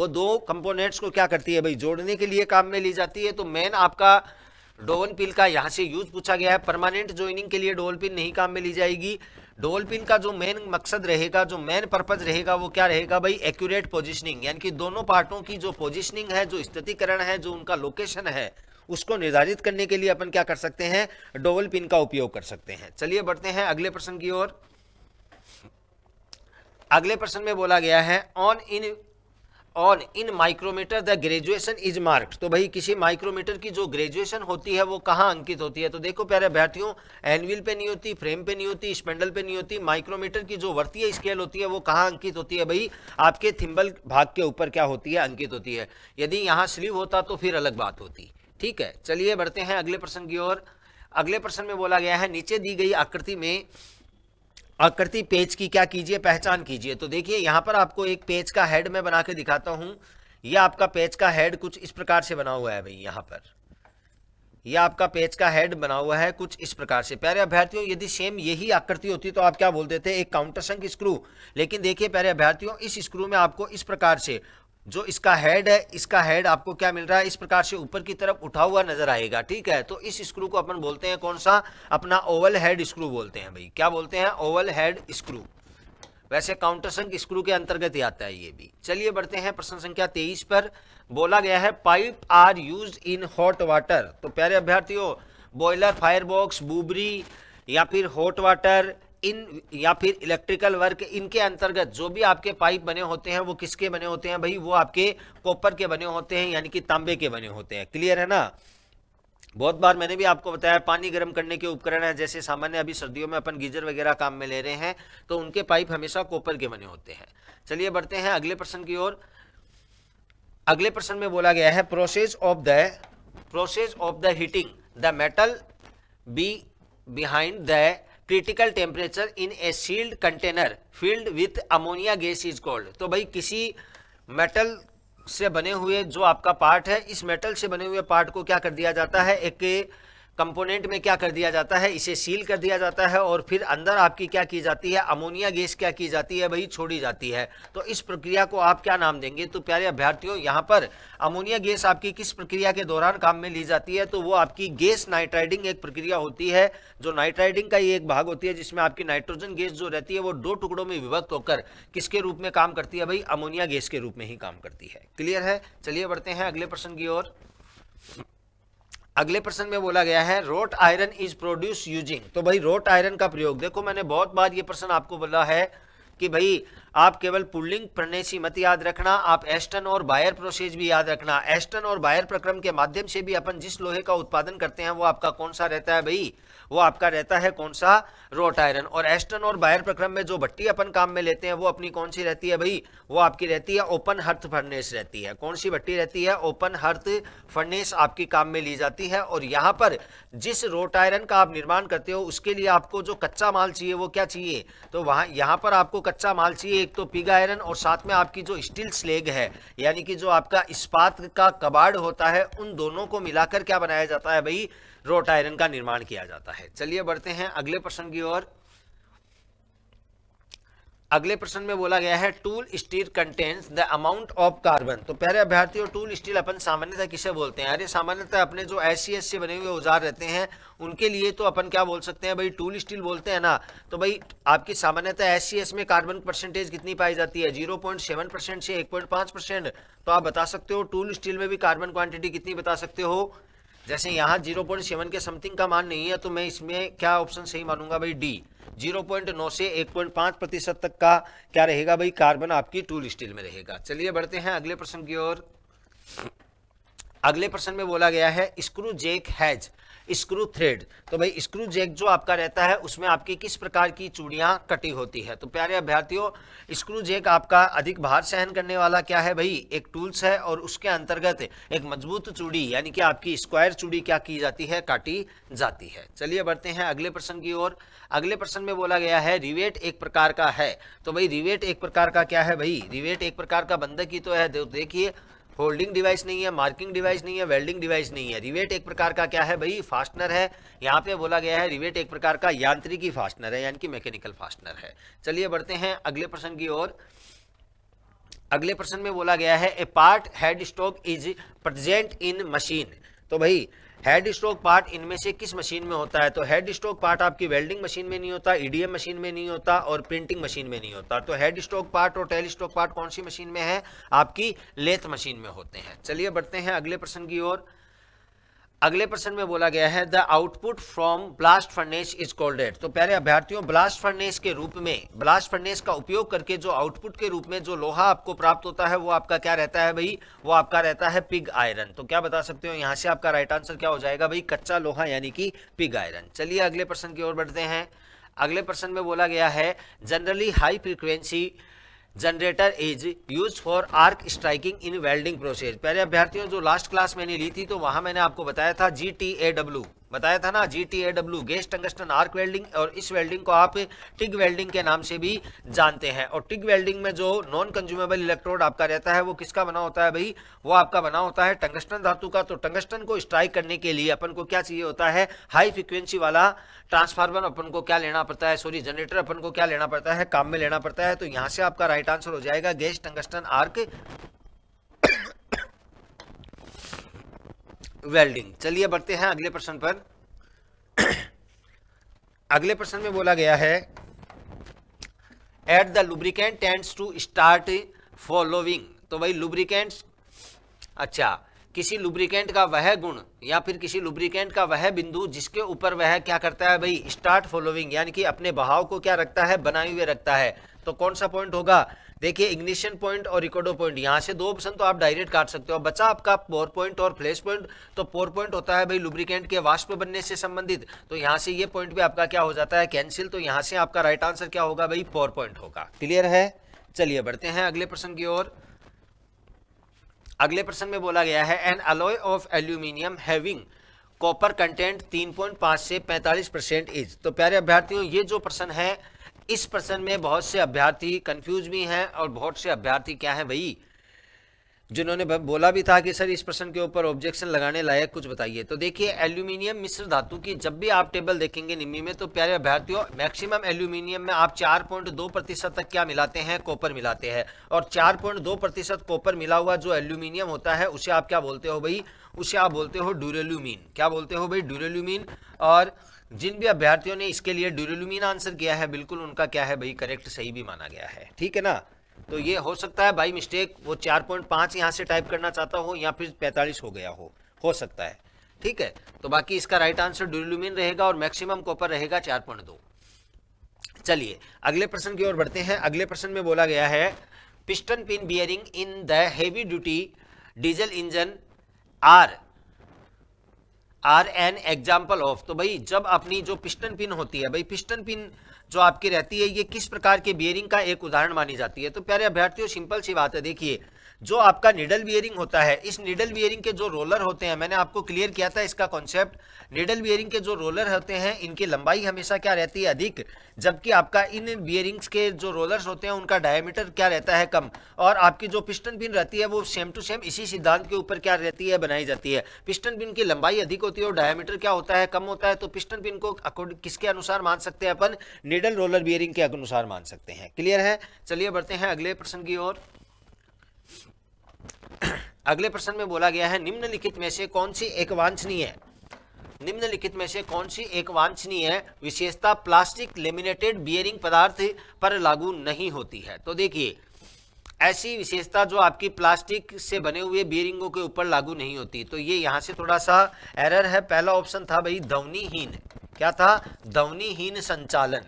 Speaker 1: वो दो कंपोनेंट्स को क्या करती है भाई जोड़ने के लिए काम में ली जाती है तो मेन आपका डोवन पिन का यहाँ से यूज पूछा गया है परमानेंट ज्वाइनिंग के लिए डोवल पिन नहीं काम में ली जाएगी डोवल पिन का जो मेन मकसद रहेगा जो मेन पर्पज रहेगा वो क्या रहेगा भाई एक्यूरेट पोजिशनिंग यानी कि दोनों पार्टों की जो पोजिशनिंग है जो स्थितिकरण है जो उनका लोकेशन है उसको निर्धारित करने के लिए अपन क्या कर सकते हैं डोवल पिन का उपयोग कर सकते हैं चलिए बढ़ते हैं अगले प्रश्न की ओर अगले प्रश्न में बोला गया है on in on in micrometer the graduation is marked तो भाई किसी माइक्रोमीटर की जो ग्रेजुएशन होती है वो कहाँ अंकित होती है तो देखो प्यारे अभ्यर्थियों एनविल पे नहीं होती फ्रेम पे नहीं होती स्पेंडल पे नहीं होती माइक्रोमीटर की जो वर्तीय स्केल होती है वो कहाँ अंकित होती है भाई आपके थिम्बल भाग के ऊपर क्या होती है अंकित होती है यदि यहाँ स्लीव होता तो फिर अलग बात होती ठीक है चलिए बढ़ते हैं अगले प्रश्न की ओर अगले प्रश्न में बोला गया है नीचे दी गई आकृति में आकृति पेज की क्या कीजिए पहचान कीजिए तो देखिए यहाँ पर आपको एक पेज का हेड मैं बना के दिखाता हूँ ये आपका पेज का हेड कुछ इस प्रकार से बना हुआ है भाई यहाँ पर यह आपका पेज का हेड बना हुआ है कुछ इस प्रकार से प्यारे अभ्यर्थियों यदि सेम यही आकृति होती तो आप क्या बोलते थे एक काउंटर संघ स्क्रू लेकिन देखिए प्यारे अभ्यर्थियों इस स्क्रू में आपको इस प्रकार से जो इसका हेड है इसका हेड आपको क्या मिल रहा है इस प्रकार से ऊपर की तरफ उठा हुआ नजर आएगा ठीक है तो इस स्क्रू को अपन बोलते हैं कौन सा अपना ओवल हेड स्क्रू बोलते हैं भाई क्या बोलते हैं ओवल हेड स्क्रू वैसे काउंटर संघ स्क्रू के अंतर्गत ही आता है ये भी चलिए बढ़ते हैं प्रश्न संख्या तेईस पर बोला गया है pipe are use in hot water तो प्यारे अभ्यर्थियों बॉयलर फायर बॉक्स बुबरी या फिर हॉट वाटर इन या फिर इलेक्ट्रिकल वर्क इनके अंतर्गत जो भी आपके पाइप बने होते हैं वो किसके बने होते हैं भाई वो आपके कॉपर के बने होते हैं यानी कि तांबे के बने होते हैं क्लियर है ना बहुत बार मैंने भी आपको बताया पानी गर्म करने के उपकरण है जैसे सामान्य अभी सर्दियों में अपन गीजर वगैरह काम में ले रहे हैं तो उनके पाइप हमेशा कॉपर के बने होते हैं चलिए बढ़ते हैं अगले प्रश्न की ओर अगले प्रश्न में बोला गया है process of the process of the heating the metal be behind the critical temperature in a sealed container filled with ammonia gas is called तो भाई किसी मेटल से बने हुए जो आपका पार्ट है इस मेटल से बने हुए पार्ट को क्या कर दिया जाता है एक कंपोनेंट में क्या कर दिया जाता है इसे सील कर दिया जाता है और फिर अंदर आपकी क्या की जाती है अमोनिया गैस क्या की जाती है भाई छोड़ी जाती है तो इस प्रक्रिया को आप क्या नाम देंगे तो प्यारे अभ्यर्थियों यहाँ पर अमोनिया गैस आपकी किस प्रक्रिया के दौरान काम में ली जाती है तो वो आपकी गैस नाइट्राइडिंग एक प्रक्रिया होती है जो नाइट्राइडिंग का ही एक भाग होती है जिसमें आपकी नाइट्रोजन गैस जो रहती है वो दो टुकड़ों में विभक्त होकर किसके रूप में काम करती है भाई अमोनिया गैस के रूप में ही काम करती है क्लियर है चलिए बढ़ते हैं अगले प्रश्न की ओर अगले प्रश्न में बोला गया है wrought iron is produce using तो भाई रोट आयरन का प्रयोग देखो मैंने बहुत बार ये प्रश्न आपको बोला है कि भाई आप केवल पुल्लिंग सी मत याद रखना आप एस्टन और बायर प्रोसेस भी याद रखना एस्टन और बायर प्रक्रम के माध्यम से भी अपन जिस लोहे का उत्पादन करते हैं वो आपका कौन सा रहता है भाई वो आपका रहता है कौन सा रोट आयरन और एस्टन और बायर प्रक्रम में जो भट्टी अपन काम में लेते हैं वो अपनी कौन सी रहती है भाई वो आपकी रहती है ओपन हर्थ फर्नेस रहती है कौन सी भट्टी रहती है ओपन हर्थ फर्नेस आपकी काम में ली जाती है और यहाँ पर जिस रोट आयरन का आप निर्माण करते हो उसके लिए आपको जो कच्चा माल चाहिए वो क्या चाहिए तो वहाँ यहाँ पर आपको कच्चा माल चाहिए आपकी एक तो पिग आयरन और साथ में आपकी जो स्टील स्लेग है यानी कि जो आपका इस्पात का कबाड़ होता है उन दोनों को मिलाकर क्या बनाया जाता है भाई रोट आयरन का निर्माण किया जाता है चलिए बढ़ते हैं अगले प्रश्न की ओर अगले प्रश्न में बोला गया है tool steel contains the amount of carbon तो प्यारे अभ्यर्थियों टूल स्टील अपन सामान्यतः किसे बोलते हैं अरे सामान्यतः अपने जो ऐसी से e बने हुए औजार रहते हैं उनके लिए तो अपन क्या बोल सकते हैं भाई टूल स्टील बोलते हैं ना तो भाई आपकी सामान्यतः एस सी एस में कार्बन परसेंटेज कितनी पाई जाती है जीरो पॉइंट सेवन परसेंट से एक पॉइंट परसेंट तो आप बता सकते हो टूल स्टील में भी कार्बन क्वांटिटी कितनी बता सकते हो जैसे यहाँ जीरो पॉइंट सेवन के समथिंग का मान नहीं है तो मैं इसमें क्या ऑप्शन सही मानूंगा भाई डी 0.9 से 1.5 प्रतिशत तक का क्या रहेगा भाई कार्बन आपकी टूल स्टील में रहेगा चलिए बढ़ते हैं अगले प्रश्न की ओर अगले प्रश्न में बोला गया है screw jack has screw thread तो भाई स्क्रू जैक जो आपका रहता है उसमें आपकी किस प्रकार की चूड़ियाँ कटी होती है तो प्यारे अभ्यर्थियों स्क्रू जैक आपका अधिक भार सहन करने वाला क्या है भाई एक टूल्स है और उसके अंतर्गत एक मजबूत चूड़ी यानी कि आपकी स्क्वायर चूड़ी क्या की जाती है काटी जाती है चलिए बढ़ते हैं अगले प्रश्न की ओर अगले प्रश्न में बोला गया है रिवेट एक प्रकार का है तो भाई रिवेट एक प्रकार का क्या है भाई रिवेट एक प्रकार का बंधक ही तो है देखिए होल्डिंग डिवाइस नहीं है मार्किंग डिवाइस नहीं है वेल्डिंग डिवाइस नहीं है रिवेट एक प्रकार का क्या है भाई फास्टनर है यहाँ पे बोला गया है रिवेट एक प्रकार का यांत्रिकी फास्टनर है यानी कि मैकेनिकल फास्टनर है चलिए बढ़ते हैं अगले प्रश्न की ओर अगले प्रश्न में बोला गया है a part head stock is present in machine तो भाई हेड स्ट्रोक पार्ट इनमें से किस मशीन में होता है तो हेड स्ट्रोक पार्ट आपकी वेल्डिंग मशीन में नहीं होता ईडीएम e मशीन में नहीं होता और प्रिंटिंग मशीन में नहीं होता तो हेड स्ट्रोक पार्ट और टेल स्ट्रोक पार्ट कौन सी मशीन में है आपकी लेथ मशीन में होते हैं चलिए बढ़ते हैं अगले प्रश्न की ओर अगले प्रश्न में बोला गया है the output from blast furnace is called at तो पहले अभ्यर्थियों ब्लास्ट फर्नेस के रूप में ब्लास्ट फर्नेस का उपयोग करके जो आउटपुट के रूप में जो लोहा आपको प्राप्त होता है वो आपका क्या रहता है भाई वो आपका रहता है पिग आयरन तो क्या बता सकते हो यहाँ से आपका राइट आंसर क्या हो जाएगा भाई कच्चा लोहा यानी कि पिग आयरन चलिए अगले प्रश्न की ओर बढ़ते हैं अगले प्रश्न में बोला गया है generally high frequency generator is use for arc striking in welding process पहले अभ्यर्थियों जो लास्ट क्लास मैंने ली थी तो वहां मैंने आपको बताया था जी टी ए डब्ल्यू बताया था ना G T A W gas tungsten arc welding और इस वेल्डिंग को आप टिग वेल्डिंग के नाम से भी जानते हैं और टिग वेल्डिंग में जो नॉन कंज्यूमेबल इलेक्ट्रोड आपका रहता है वो किसका बना होता है भाई वो आपका बना होता है टंगस्टन धातु का तो टंगस्टन को स्ट्राइक करने के लिए अपन को क्या चाहिए होता है हाई फ्रिक्वेंसी वाला ट्रांसफार्मर अपन को क्या लेना पड़ता है सॉरी जनरेटर अपन को क्या लेना पड़ता है काम में लेना पड़ता है तो यहाँ से आपका राइट आंसर हो जाएगा गैस टंगस्टन आर्क वेल्डिंग चलिए बढ़ते हैं अगले प्रश्न पर (clears throat) अगले प्रश्न में बोला गया है at the lubricant tends to start following तो भाई लुब्रिकेंट्स अच्छा किसी लुब्रिकेंट का वह गुण या फिर किसी लुब्रिकेंट का वह बिंदु जिसके ऊपर वह क्या करता है भाई स्टार्ट फॉलोविंग यानी कि अपने बहाव को क्या रखता है बनाए हुए रखता है तो कौन सा पॉइंट होगा देखिए इग्निशन पॉइंट और रिकॉर्डो पॉइंट यहाँ से दो ऑप्शन तो आप डायरेक्ट काट सकते हो बचा आपका पोर पॉइंट और फ्लैश पॉइंट तो पोर पॉइंट होता है भाई लुब्रिकेंट के वाष्प बनने से संबंधित तो यहाँ से ये पॉइंट भी आपका क्या हो जाता है कैंसिल तो यहाँ से आपका राइट आंसर क्या होगा भाई पोर पॉइंट होगा क्लियर है चलिए बढ़ते हैं अगले प्रश्न की ओर अगले प्रश्न में बोला गया है an alloy of aluminium having copper content 3.5 से 45 परसेंट इज तो प्यारे अभ्यर्थियों ये जो प्रश्न है इस प्रश्न में बहुत से अभ्यर्थी कंफ्यूज भी हैं और बहुत से अभ्यर्थी क्या है वही जिन्होंने बोला भी था कि सर इस प्रश्न के ऊपर ऑब्जेक्शन लगाने लायक कुछ बताइए तो देखिए एल्यूमिनियम मिश्र धातु की जब भी आप टेबल देखेंगे निम्मी में तो प्यारे अभ्यर्थियों मैक्सिमम एल्यूमिनियम में आप चार पॉइंट दो प्रतिशत तक क्या मिलाते हैं कॉपर मिलाते हैं और चार पॉइंट दो प्रतिशत कॉपर मिला हुआ जो एल्यूमिनियम होता है उसे आप क्या बोलते हो भाई उसे आप बोलते हो ड्यूरेल्यूमिन क्या बोलते हो भाई ड्यूरेल्यूमिन और जिन भी अभ्यर्थियों ने इसके लिए ड्यूरेलुमीन आंसर किया है बिल्कुल उनका क्या है भाई करेक्ट सही भी माना गया है ठीक है ना तो ये हो सकता है भाई मिस्टेक वो चार पॉइंट पांच यहाँ से टाइप करना चाहता हो या फिर पैंतालीस हो गया हो हो सकता है ठीक है तो बाकी इसका राइट आंसर ड्यूरेलुमीन रहेगा और मैक्सिमम कॉपर रहेगा चार पॉइंट दो चलिए अगले प्रश्न की ओर बढ़ते हैं अगले प्रश्न में बोला गया है piston pin bearing in the heavy duty diesel engine are are an example of तो भाई जब अपनी जो पिस्टन पिन होती है भाई पिस्टन पिन जो आपकी रहती है ये किस प्रकार के बियरिंग का एक उदाहरण मानी जाती है तो प्यारे अभ्यर्थियों सिंपल सी बात है देखिए जो आपका निडल बियरिंग होता है इस निडल बियरिंग के जो रोलर होते हैं मैंने आपको क्लियर किया था इसका कॉन्सेप्ट निडल बियरिंग के जो रोलर होते हैं इनकी लंबाई हमेशा क्या रहती है अधिक जबकि आपका इन बियरिंग्स के जो रोलर्स होते हैं उनका डायमीटर क्या रहता है कम और आपकी जो पिस्टन बिन रहती है वो सेम टू सेम इसी सिद्धांत के ऊपर क्या रहती है बनाई जाती है पिस्टन बिन की लंबाई अधिक होती है और डायमीटर क्या होता है कम होता है तो पिस्टन बिन को किसके अनुसार मान सकते हैं अपन निडल रोलर बियरिंग के अनुसार मान सकते हैं क्लियर है चलिए बढ़ते हैं अगले प्रश्न की ओर (coughs) अगले प्रश्न में बोला गया है निम्नलिखित में से कौन सी एक वांछनीय है निम्नलिखित में से कौन सी एक वांछनीय है विशेषता प्लास्टिक लेमिनेटेड बियरिंग पदार्थ पर लागू नहीं होती है तो देखिए ऐसी विशेषता जो आपकी प्लास्टिक से बने हुए बियरिंगों के ऊपर लागू नहीं होती तो ये यहाँ से थोड़ा सा एरर है पहला ऑप्शन था भाई ध्वनिहीन क्या था ध्वनिहीन संचालन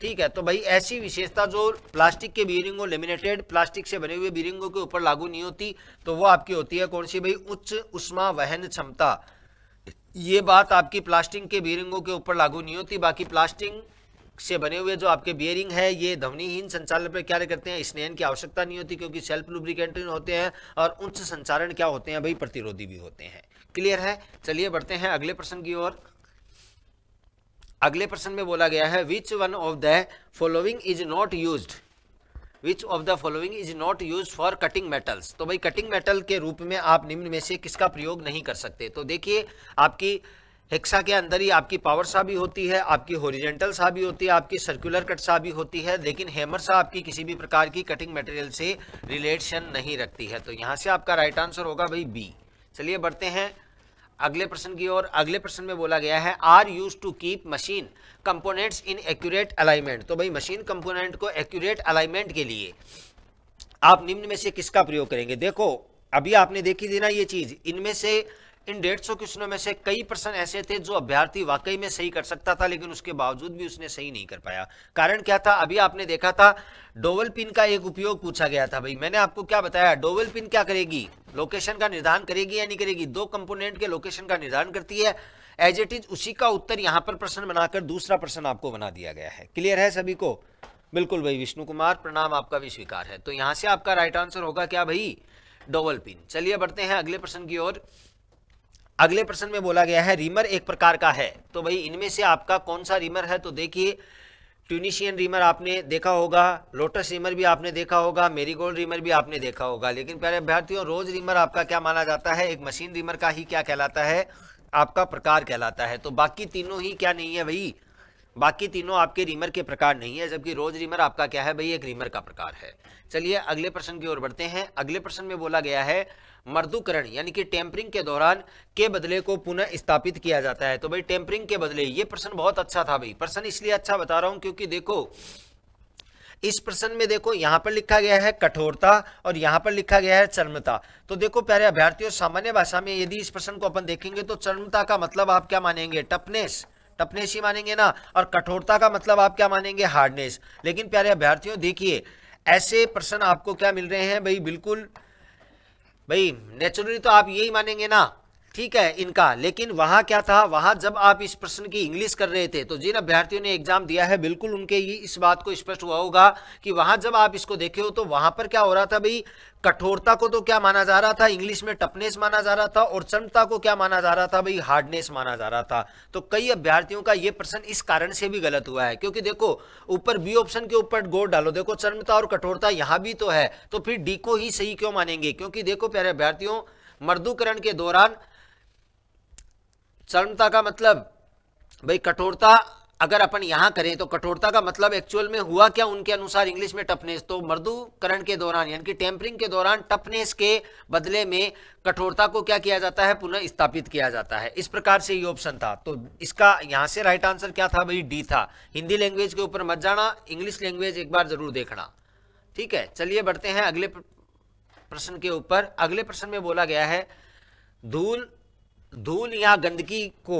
Speaker 1: ठीक है तो भाई ऐसी विशेषता जो प्लास्टिक के बीरिंगो लेमिनेटेड प्लास्टिक से बने हुए बीरिंगों के ऊपर लागू नहीं होती तो वो आपकी होती है कौन सी भाई उच्च उष्मा वहन क्षमता ये बात आपकी प्लास्टिक के बीरिंगों के ऊपर लागू नहीं होती बाकी प्लास्टिक से बने हुए जो आपके बियरिंग है ये ध्वनिहीन संचालन पर क्या करते हैं स्नेहन की आवश्यकता नहीं होती क्योंकि सेल्फ लुब्रिकेंट होते हैं और उच्च संचारण क्या होते हैं भाई प्रतिरोधी भी होते हैं क्लियर है चलिए बढ़ते हैं अगले प्रश्न की ओर अगले प्रश्न में बोला गया है which one of the following is not use which of the following is not use for cutting metals तो भाई कटिंग मेटल के रूप में आप निम्न में से किसका प्रयोग नहीं कर सकते तो देखिए आपकी हेक्सा के अंदर ही आपकी पावर सा भी होती है आपकी होरिजेंटल सा भी होती है आपकी सर्कुलर कट सा भी होती है लेकिन हैमर सा आपकी किसी भी प्रकार की कटिंग मटेरियल से रिलेशन नहीं रखती है तो यहाँ से आपका राइट आंसर होगा भाई बी चलिए बढ़ते हैं अगले प्रश्न की ओर अगले प्रश्न में बोला गया है are use to keep machine components in accurate alignment तो भाई मशीन कंपोनेंट को एक्यूरेट अलाइनमेंट के लिए आप निम्न में से किसका प्रयोग करेंगे देखो अभी आपने देखी थी ना ये चीज इनमें से इन डेढ़ सौ क्वेश्चनों में से कई प्रश्न ऐसे थे जो अभ्यर्थी वाकई में सही कर सकता था लेकिन उसके बावजूद भी उसने सही नहीं कर पाया कारण क्या था अभी आपने देखा था डोवल पिन का एक उपयोग पूछा गया था भाई मैंने आपको क्या बताया डोवल पिन क्या करेगी लोकेशन का निर्धारण करेगी या नहीं करेगी दो कंपोनेंट के लोकेशन का निर्धारण करती है एज इट इज उसी का उत्तर यहां पर प्रश्न बनाकर दूसरा प्रश्न आपको बना दिया गया है क्लियर है सभी को बिल्कुल भाई विष्णु कुमार प्रणाम आपका भी स्वीकार है तो यहां से आपका राइट आंसर होगा क्या भाई डोवल पिन चलिए बढ़ते हैं अगले प्रश्न की ओर अगले प्रश्न में बोला गया है रीमर एक प्रकार का है तो भाई इनमें से आपका कौन सा रीमर है तो देखिए ट्यूनिशियन रीमर आपने देखा होगा लोटस रीमर भी आपने देखा होगा मेरीगोल्ड रीमर भी आपने देखा होगा लेकिन प्यारे अभ्यर्थियों रोज रीमर आपका क्या माना जाता है एक मशीन रीमर का ही क्या कहलाता है आपका प्रकार कहलाता है तो बाकी तीनों ही क्या नहीं है भाई बाकी तीनों आपके रीमर के प्रकार नहीं है जबकि रोज रीमर आपका क्या है भाई एक रीमर का प्रकार है चलिए अगले प्रश्न की ओर बढ़ते हैं अगले प्रश्न में बोला गया है मर्दुकरण यानी कि टेम्परिंग के दौरान के बदले को पुनः स्थापित किया जाता है तो भाई टेम्परिंग के बदले ये प्रश्न बहुत अच्छा था भाई प्रश्न इसलिए अच्छा बता रहा हूँ क्योंकि देखो इस प्रश्न में देखो यहाँ पर लिखा गया है कठोरता और यहाँ पर लिखा गया है चर्मता तो देखो प्यारे अभ्यर्थियों सामान्य भाषा में यदि इस प्रश्न को अपन देखेंगे तो चर्मता का मतलब आप क्या मानेंगे टपनेस टपनेस ही मानेंगे ना और कठोरता का मतलब आप क्या मानेंगे हार्डनेस लेकिन प्यारे अभ्यर्थियों देखिए ऐसे प्रश्न आपको क्या मिल रहे हैं भाई बिल्कुल भाई नेचुरली तो आप यही मानेंगे ना ठीक है इनका लेकिन वहां क्या था वहां जब आप इस प्रश्न की इंग्लिश कर रहे थे तो जिन अभ्यर्थियों ने एग्जाम दिया है बिल्कुल उनके ही इस बात को स्पष्ट हुआ होगा कि वहां जब आप इसको देखे हो तो वहां पर क्या हो रहा था भाई कठोरता को तो क्या माना जा रहा था इंग्लिश में टफनेस माना जा रहा था और चमता को क्या माना जा रहा था भाई हार्डनेस माना जा रहा था तो कई अभ्यर्थियों का यह प्रश्न इस कारण से भी गलत हुआ है क्योंकि देखो ऊपर बी ऑप्शन के ऊपर गोर डालो देखो चंडता और कठोरता यहां भी तो है तो फिर डी को ही सही क्यों मानेंगे क्योंकि देखो प्यारे अभ्यार्थियों मर्दूकरण के दौरान चरमता का मतलब भाई कठोरता अगर अपन यहाँ करें तो कठोरता का मतलब एक्चुअल में हुआ क्या उनके अनुसार इंग्लिश में टफनेस तो मर्दूकरण के दौरान यानी कि टेम्परिंग के दौरान टफनेस के बदले में कठोरता को क्या किया जाता है पुनः स्थापित किया जाता है इस प्रकार से ये ऑप्शन था तो इसका यहाँ से राइट आंसर क्या था भाई डी था हिंदी लैंग्वेज के ऊपर मत जाना इंग्लिश लैंग्वेज एक बार जरूर देखना ठीक है चलिए बढ़ते हैं अगले प्रश्न के ऊपर अगले प्रश्न में बोला गया है धूल धूल या गंदगी को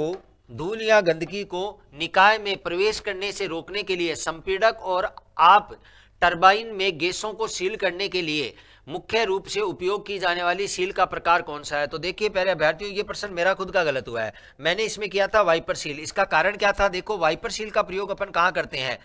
Speaker 1: धूल या गंदगी को निकाय में प्रवेश करने से रोकने के लिए संपीड़क और आप टरबाइन में गैसों को सील करने के लिए मुख्य रूप से उपयोग की जाने वाली सील का प्रकार कौन सा है तो देखिए पहले अभ्यर्थियों ये प्रश्न मेरा खुद का गलत हुआ है मैंने इसमें किया था वाइपर सील इसका कारण क्या था देखो वाइपर सील का प्रयोग अपन कहाँ करते हैं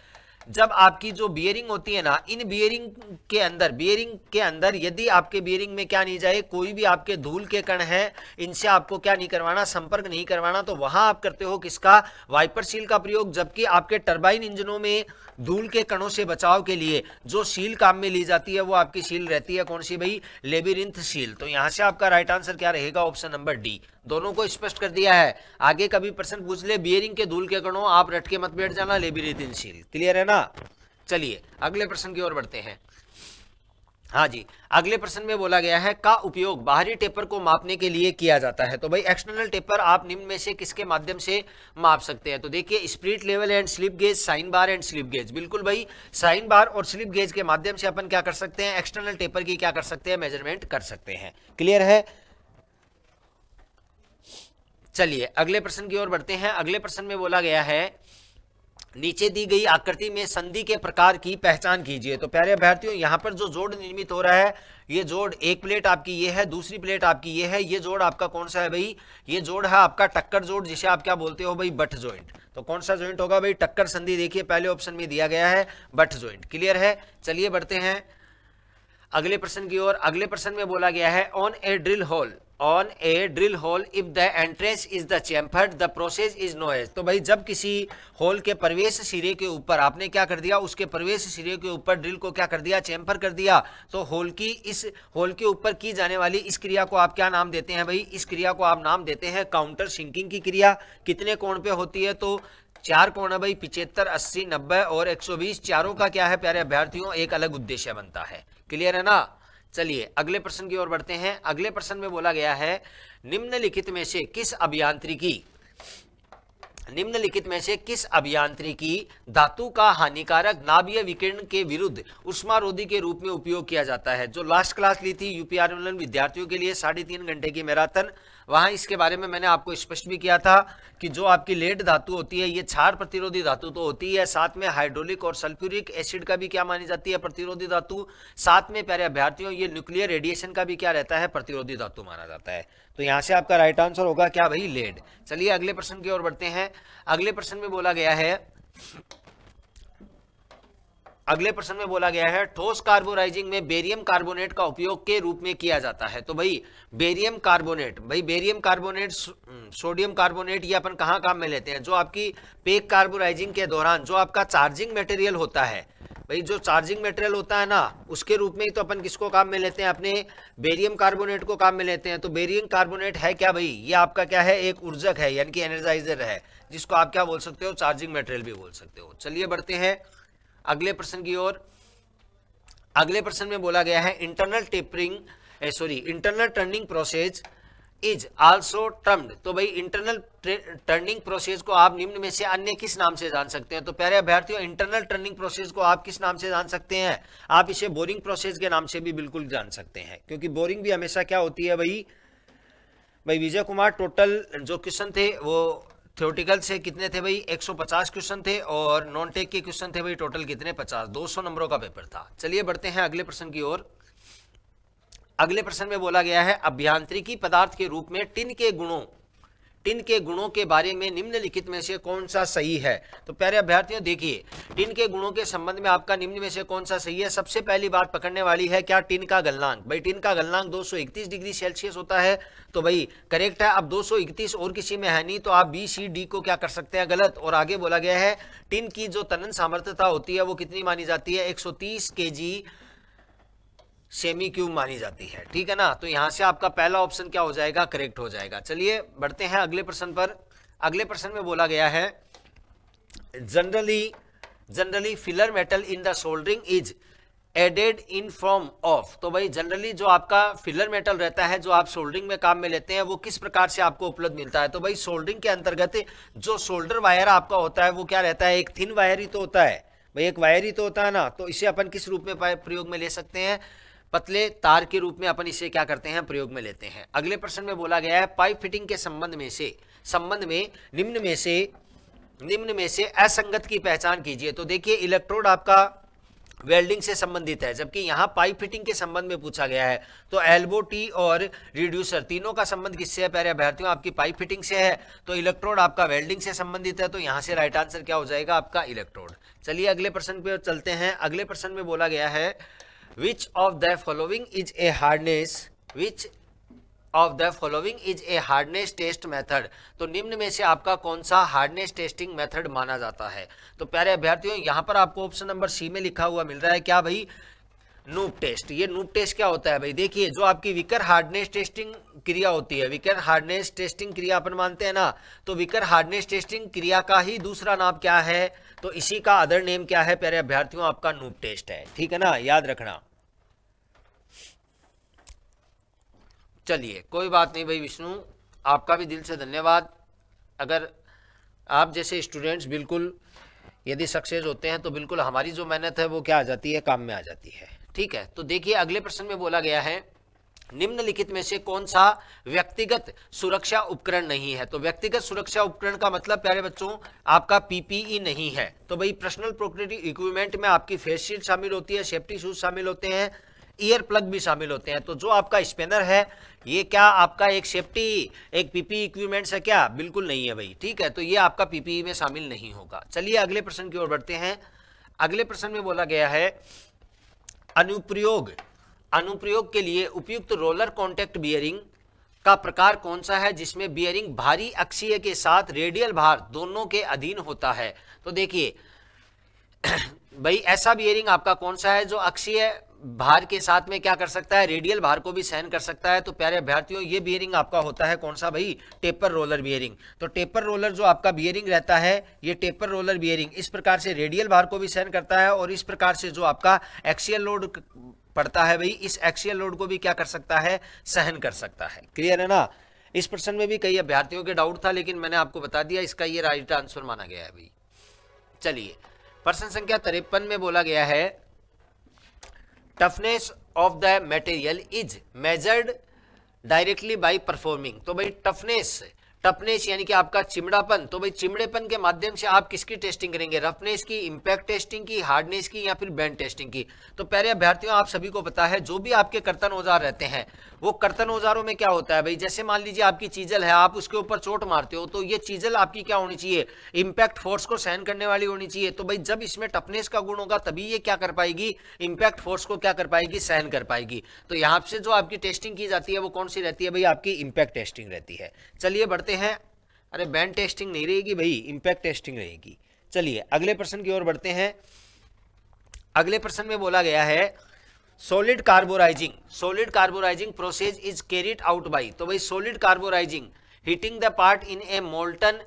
Speaker 1: जब आपकी जो बियरिंग होती है ना इन बियरिंग के अंदर बियरिंग के अंदर यदि आपके बियरिंग में क्या नहीं जाए कोई भी आपके धूल के कण हैं इनसे आपको क्या नहीं करवाना संपर्क नहीं करवाना तो वहां आप करते हो किसका वाइपर सील का प्रयोग जबकि आपके टर्बाइन इंजनों में धूल के कणों से बचाव के लिए जो सील काम में ली जाती है वो आपकी सील रहती है कौन सी भाई लेबिरिंथ सील तो यहाँ से आपका राइट आंसर क्या रहेगा ऑप्शन नंबर डी दोनों को स्पष्ट कर दिया है आगे कभी प्रश्न पूछ ले बियरिंग के धूल के कणों आप रटके मत बैठ जाना लेबिरिथिन सील क्लियर है ना चलिए अगले प्रश्न की ओर बढ़ते हैं हाँ जी अगले प्रश्न में बोला गया है का उपयोग बाहरी टेपर को मापने के लिए किया जाता है तो भाई एक्सटर्नल टेपर आप निम्न में से किसके माध्यम से माप सकते हैं तो देखिए spirit level and slip gauge sine bar and slip gauge बिल्कुल भाई साइन बार और स्लिप गेज के माध्यम से अपन क्या कर सकते हैं एक्सटर्नल टेपर की क्या कर सकते हैं मेजरमेंट कर सकते हैं क्लियर है चलिए अगले प्रश्न की ओर बढ़ते हैं अगले प्रश्न में बोला गया है नीचे दी गई आकृति में संधि के प्रकार की पहचान कीजिए तो प्यारे अभ्यर्थियों यहाँ पर जो जोड़ निर्मित हो रहा है ये जोड़ एक प्लेट आपकी ये है दूसरी प्लेट आपकी ये है ये जोड़ आपका कौन सा है भाई ये जोड़ है आपका टक्कर जोड़ जिसे आप क्या बोलते हो भाई बट ज्वाइंट तो कौन सा ज्वाइंट होगा भाई टक्कर संधि देखिए पहले ऑप्शन में दिया गया है बट ज्वाइंट क्लियर है चलिए बढ़ते हैं अगले प्रश्न की ओर अगले प्रश्न में बोला गया है on a drill hole on a drill hole if the entrance is the chamfered the process is know as तो भाई जब किसी होल के प्रवेश सिरे के ऊपर आपने क्या कर दिया उसके प्रवेश सिरे के ऊपर ड्रिल को क्या कर दिया चैम्फर कर दिया तो होल की इस होल के ऊपर की जाने वाली इस क्रिया को आप क्या नाम देते हैं भाई इस क्रिया को आप नाम देते हैं काउंटर सिंकिंग की क्रिया कितने कोण पे होती है तो चार कोण भाई पिचहत्तर अस्सी नब्बे और 120 चारों का क्या है प्यारे अभ्यर्थियों एक अलग उद्देश्य बनता है क्लियर है ना चलिए अगले प्रश्न की ओर बढ़ते हैं अगले प्रश्न में बोला गया है निम्नलिखित में से किस अभियांत्रिकी निम्नलिखित में से किस अभियांत्रिकी धातु का हानिकारक नाभिय विकिरण के विरुद्ध उष्मारोधी के रूप में उपयोग किया जाता है जो लास्ट क्लास ली थी यूपीआर विद्यार्थियों के लिए साढ़े तीन घंटे की मैराथन वहाँ इसके बारे में मैंने आपको स्पष्ट भी किया था कि जो आपकी लेड धातु होती है ये क्षार प्रतिरोधी धातु तो होती है साथ में हाइड्रोलिक और सल्फ्यूरिक एसिड का भी क्या मानी जाती है प्रतिरोधी धातु साथ में प्यारे अभ्यार्थियों ये न्यूक्लियर रेडिएशन का भी क्या रहता है प्रतिरोधी धातु माना जाता है तो यहाँ से आपका राइट आंसर होगा क्या भाई लेड चलिए अगले प्रश्न की ओर बढ़ते हैं अगले प्रश्न में बोला गया है अगले प्रश्न में बोला गया है ठोस कार्बोराइजिंग में बेरियम कार्बोनेट का उपयोग के रूप में किया जाता है तो भाई बेरियम कार्बोनेट भाई बेरियम कार्बोनेट सोडियम कार्बोनेट ये अपन कहाँ काम में लेते हैं जो आपकी पेक कार्बोराइजिंग के दौरान जो आपका चार्जिंग मटेरियल होता है भाई जो चार्जिंग मटेरियल होता है ना उसके रूप में ही तो अपन किसको काम में लेते हैं अपने बेरियम कार्बोनेट को काम में लेते हैं तो बेरियम कार्बोनेट है क्या भाई ये आपका क्या है एक ऊर्जक है यानी कि एनर्जाइजर है जिसको आप क्या बोल सकते हो चार्जिंग मटेरियल भी बोल सकते हो चलिए बढ़ते हैं अगले प्रश्न की ओर अगले प्रश्न में बोला गया है internal tapering sorry internal turning process is also termed तो भाई इंटरनल टर्निंग प्रोसेस को आप निम्न में से अन्य किस नाम से जान सकते हैं तो प्यारे अभ्यर्थियों इंटरनल टर्निंग प्रोसेस को आप किस नाम से जान सकते हैं आप इसे बोरिंग प्रोसेस के नाम से भी बिल्कुल जान सकते हैं क्योंकि बोरिंग भी हमेशा क्या होती है भाई भाई विजय कुमार टोटल जो क्वेश्चन थे वो थ्योरेटिकल से कितने थे भाई 150 क्वेश्चन थे और नॉन टेक के क्वेश्चन थे भाई टोटल कितने 50 200 नंबरों का पेपर था चलिए बढ़ते हैं अगले प्रश्न की ओर अगले प्रश्न में बोला गया है अभियांत्रिकी पदार्थ के रूप में टिन के गुणों टिन के गुणों के बारे में निम्नलिखित में से कौन सा सही है तो प्यारे अभ्यर्थियों देखिए टिन के गुणों के संबंध में आपका निम्न में से कौन सा सही है सबसे पहली बात पकड़ने वाली है क्या टिन का गलनांक भाई टिन का गलनांक 231 डिग्री सेल्सियस होता है तो भाई करेक्ट है अब 231 और किसी में है नहीं तो आप बी सी डी को क्या कर सकते हैं गलत और आगे बोला गया है टिन की जो तनन सामर्थ्यता होती है वो कितनी मानी जाती है एक सौ सेमी क्यूब मानी जाती है ठीक है ना तो यहाँ से आपका पहला ऑप्शन क्या हो जाएगा करेक्ट हो जाएगा चलिए बढ़ते हैं अगले प्रश्न पर अगले प्रश्न में बोला गया है generally generally filler metal in the soldering is added in form of तो भाई जनरली जो आपका फिलर मेटल रहता है जो आप सोल्डरिंग में काम में लेते हैं वो किस प्रकार से आपको उपलब्ध मिलता है तो भाई सोल्डरिंग के अंतर्गत जो सोल्डर वायर आपका होता है वो क्या रहता है एक थिन वायर ही तो होता है भाई एक वायर ही तो होता है ना तो इसे अपन किस रूप में प्रयोग में ले सकते हैं पतले तार के रूप में अपन इसे क्या करते हैं प्रयोग में लेते हैं अगले प्रश्न में बोला गया है पाइप फिटिंग के संबंध में से संबंध में निम्न में से निम्न में से असंगत की पहचान कीजिए तो देखिए इलेक्ट्रोड आपका वेल्डिंग से संबंधित है जबकि यहाँ पाइप फिटिंग के संबंध में पूछा गया है तो एल्बो टी और रिड्यूसर तीनों का संबंध किससे है प्यारे अभ्यर्थियों आपकी पाइप फिटिंग से है तो इलेक्ट्रोड आपका वेल्डिंग से संबंधित है तो यहाँ से राइट आंसर क्या हो जाएगा आपका इलेक्ट्रोड चलिए अगले प्रश्न पे चलते हैं अगले प्रश्न में बोला गया है which of the following is a hardness which of the following is a hardness test method तो निम्न में से आपका कौन सा हार्डनेस टेस्टिंग मेथड माना जाता है तो प्यारे अभ्यर्थियों यहाँ पर आपको ऑप्शन नंबर सी में लिखा हुआ मिल रहा है क्या भाई नूप टेस्ट ये नूप टेस्ट क्या होता है भाई देखिए जो आपकी विकर हार्डनेस टेस्टिंग क्रिया होती है विकर हार्डनेस टेस्टिंग क्रिया अपन मानते हैं ना तो विकर हार्डनेस टेस्टिंग क्रिया का ही दूसरा नाम क्या है तो इसी का अदर नेम क्या है प्यारे अभ्यर्थियों आपका नूप टेस्ट है ठीक है ना याद रखना चलिए कोई बात नहीं भाई विष्णु आपका भी दिल से धन्यवाद अगर आप जैसे स्टूडेंट्स बिल्कुल यदि सक्सेस होते हैं तो बिल्कुल हमारी जो मेहनत है वो क्या आ जाती है काम में आ जाती है ठीक है तो देखिए अगले प्रश्न में बोला गया है निम्नलिखित में से कौन सा व्यक्तिगत सुरक्षा उपकरण नहीं है तो व्यक्तिगत सुरक्षा उपकरण का मतलब प्यारे बच्चों आपका पीपीई नहीं है तो भाई पर्सनल प्रोटेक्टिव इक्विपमेंट में आपकी फेस शील्ड शामिल होती है सेफ्टी शूज शामिल होते हैं ईयर प्लग भी शामिल होते हैं तो जो आपका स्पेनर है ये क्या आपका एक सेफ्टी एक पीपी इक्विपमेंट है क्या बिल्कुल नहीं है भाई ठीक है तो ये आपका पीपीई में शामिल नहीं होगा चलिए अगले प्रश्न की ओर बढ़ते हैं अगले प्रश्न में बोला गया है अनुप्रयोग अनुप्रयोग के लिए उपयुक्त रोलर कॉन्टैक्ट बियरिंग का प्रकार कौन सा है जिसमें बियरिंग भारी अक्षीय के साथ रेडियल भार दोनों के अधीन होता है तो देखिए (clears throat) भाई ऐसा बियरिंग आपका कौन सा है जो अक्षीय भार के साथ में क्या कर सकता है रेडियल भार को भी सहन कर सकता है तो प्यारे अभ्यर्थियों ये बियरिंग आपका होता है कौन सा भाई टेपर रोलर बियरिंग तो टेपर रोलर जो आपका बियरिंग रहता है ये टेपर रोलर बियरिंग इस प्रकार से रेडियल भार को भी सहन करता है और इस प्रकार से जो आपका एक्सियल लोड पड़ता है भाई इस एक्सियल लोड को भी क्या कर सकता है सहन कर सकता है क्लियर है ना इस प्रश्न में भी कई अभ्यर्थियों के डाउट था लेकिन मैंने आपको बता दिया इसका ये राइट आंसर माना गया है भाई चलिए प्रश्न संख्या तिरपन में बोला गया है toughness of the material is measured directly by performing तो भाई टफनेस टफनेस यानी कि आपका चिमड़ापन तो भाई चिमड़ेपन के माध्यम से आप किसकी टेस्टिंग करेंगे रफनेस की इम्पैक्ट टेस्टिंग की हार्डनेस की या फिर बैंड टेस्टिंग की तो पहले अभ्यर्थियों आप सभी को पता है जो भी आपके कर्तन औजार रहते हैं वो कर्तन औजारों में क्या होता है भाई जैसे मान लीजिए आपकी चीजल है आप उसके ऊपर चोट मारते हो तो ये चीजल आपकी क्या होनी चाहिए इम्पैक्ट फोर्स को सहन करने वाली होनी चाहिए तो भाई जब इसमें टफनेस का गुण होगा तभी ये क्या कर पाएगी इम्पैक्ट फोर्स को क्या कर पाएगी सहन कर पाएगी तो यहाँ से जो आपकी टेस्टिंग की जाती है वो कौन सी रहती है भाई आपकी इम्पैक्ट टेस्टिंग रहती है चलिए बढ़ते करते हैं अरे बैंड टेस्टिंग नहीं रहेगी भाई इंपैक्ट टेस्टिंग रहेगी चलिए अगले प्रश्न की ओर बढ़ते हैं अगले प्रश्न में बोला गया है solid carburizing solid carburizing process is carried out by तो भाई solid carburizing heating the part in a molten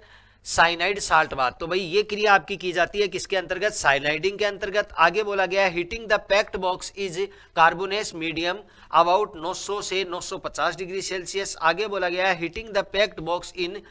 Speaker 1: cyanide salt bath तो भाई ये क्रिया आपकी की जाती है किसके अंतर्गत साइनाइडिंग के अंतर्गत आगे बोला गया है the packed box is carbonaceous medium about 900 से 950 डिग्री सेल्सियस आगे बोला गया heating the packed box in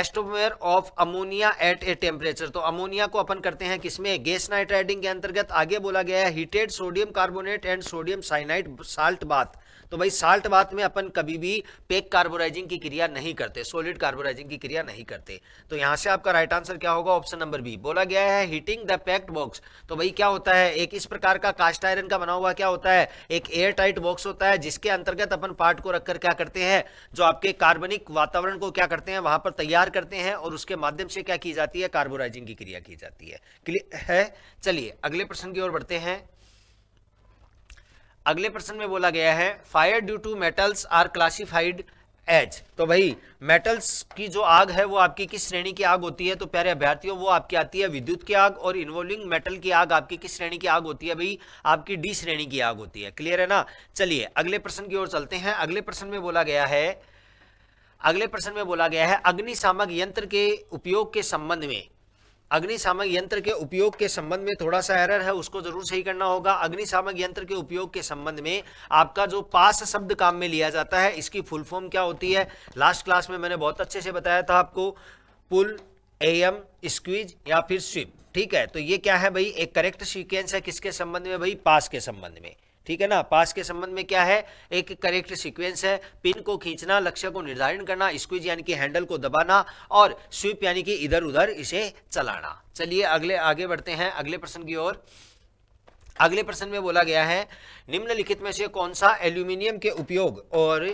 Speaker 1: एस्टोमेयर of ammonia at a temperature तो अमोनिया को अपन करते हैं किसमें गैस नाइट्राइडिंग के अंतर्गत आगे बोला गया है heated sodium carbonate and sodium cyanide salt bath तो भाई साल्ट बात में अपन कभी भी पेक कार्बोराइजिंग की क्रिया नहीं करते सोलिड कार्बोराइजिंग की क्रिया नहीं करते तो यहां से आपका राइट आंसर क्या होगा ऑप्शन नंबर बी बोला गया है हीटिंग द पैक्ड बॉक्स तो भाई क्या होता है एक इस प्रकार का कास्ट आयरन का बना हुआ क्या होता है एक एयर टाइट बॉक्स होता है जिसके अंतर्गत अपन पार्ट को रखकर क्या करते हैं जो आपके कार्बनिक वातावरण को क्या करते हैं वहां पर तैयार करते हैं और उसके माध्यम से क्या की जाती है कार्बोराइजिंग की क्रिया की जाती है क्लियर है चलिए अगले प्रश्न की ओर बढ़ते हैं अगले प्रश्न में बोला गया है fire due to metals are classified as तो भाई मेटल्स की जो आग है वो आपकी किस श्रेणी की आग होती है तो प्यारे अभ्यर्थियों वो आपकी आती है विद्युत की आग और इन्वॉल्विंग मेटल की आग आपकी किस श्रेणी की आग होती है भाई आपकी डी श्रेणी की आग होती है क्लियर है ना चलिए अगले प्रश्न की ओर चलते हैं अगले प्रश्न में बोला गया है अगले प्रश्न में बोला गया है अग्निशामक यंत्र के उपयोग के संबंध में अग्निशामक यंत्र के उपयोग के संबंध में थोड़ा सा एरर है उसको जरूर सही करना होगा अग्निशामक यंत्र के उपयोग के संबंध में आपका जो पास शब्द काम में लिया जाता है इसकी फुल फॉर्म क्या होती है लास्ट क्लास में मैंने बहुत अच्छे से बताया था आपको पुल एम स्क्वीज या फिर स्विप ठीक है तो ये क्या है भाई एक करेक्ट सीक्वेंस है किसके संबंध में भाई पास के संबंध में ठीक है ना पास के संबंध में क्या है एक करेक्ट सीक्वेंस है पिन को खींचना लक्ष्य को निर्धारण करना स्क्विज यानी कि हैंडल को दबाना और स्वीप यानी कि इधर उधर इसे चलाना चलिए अगले आगे बढ़ते हैं अगले प्रश्न की ओर अगले प्रश्न में बोला गया है निम्नलिखित में से कौन सा एल्यूमिनियम के उपयोग और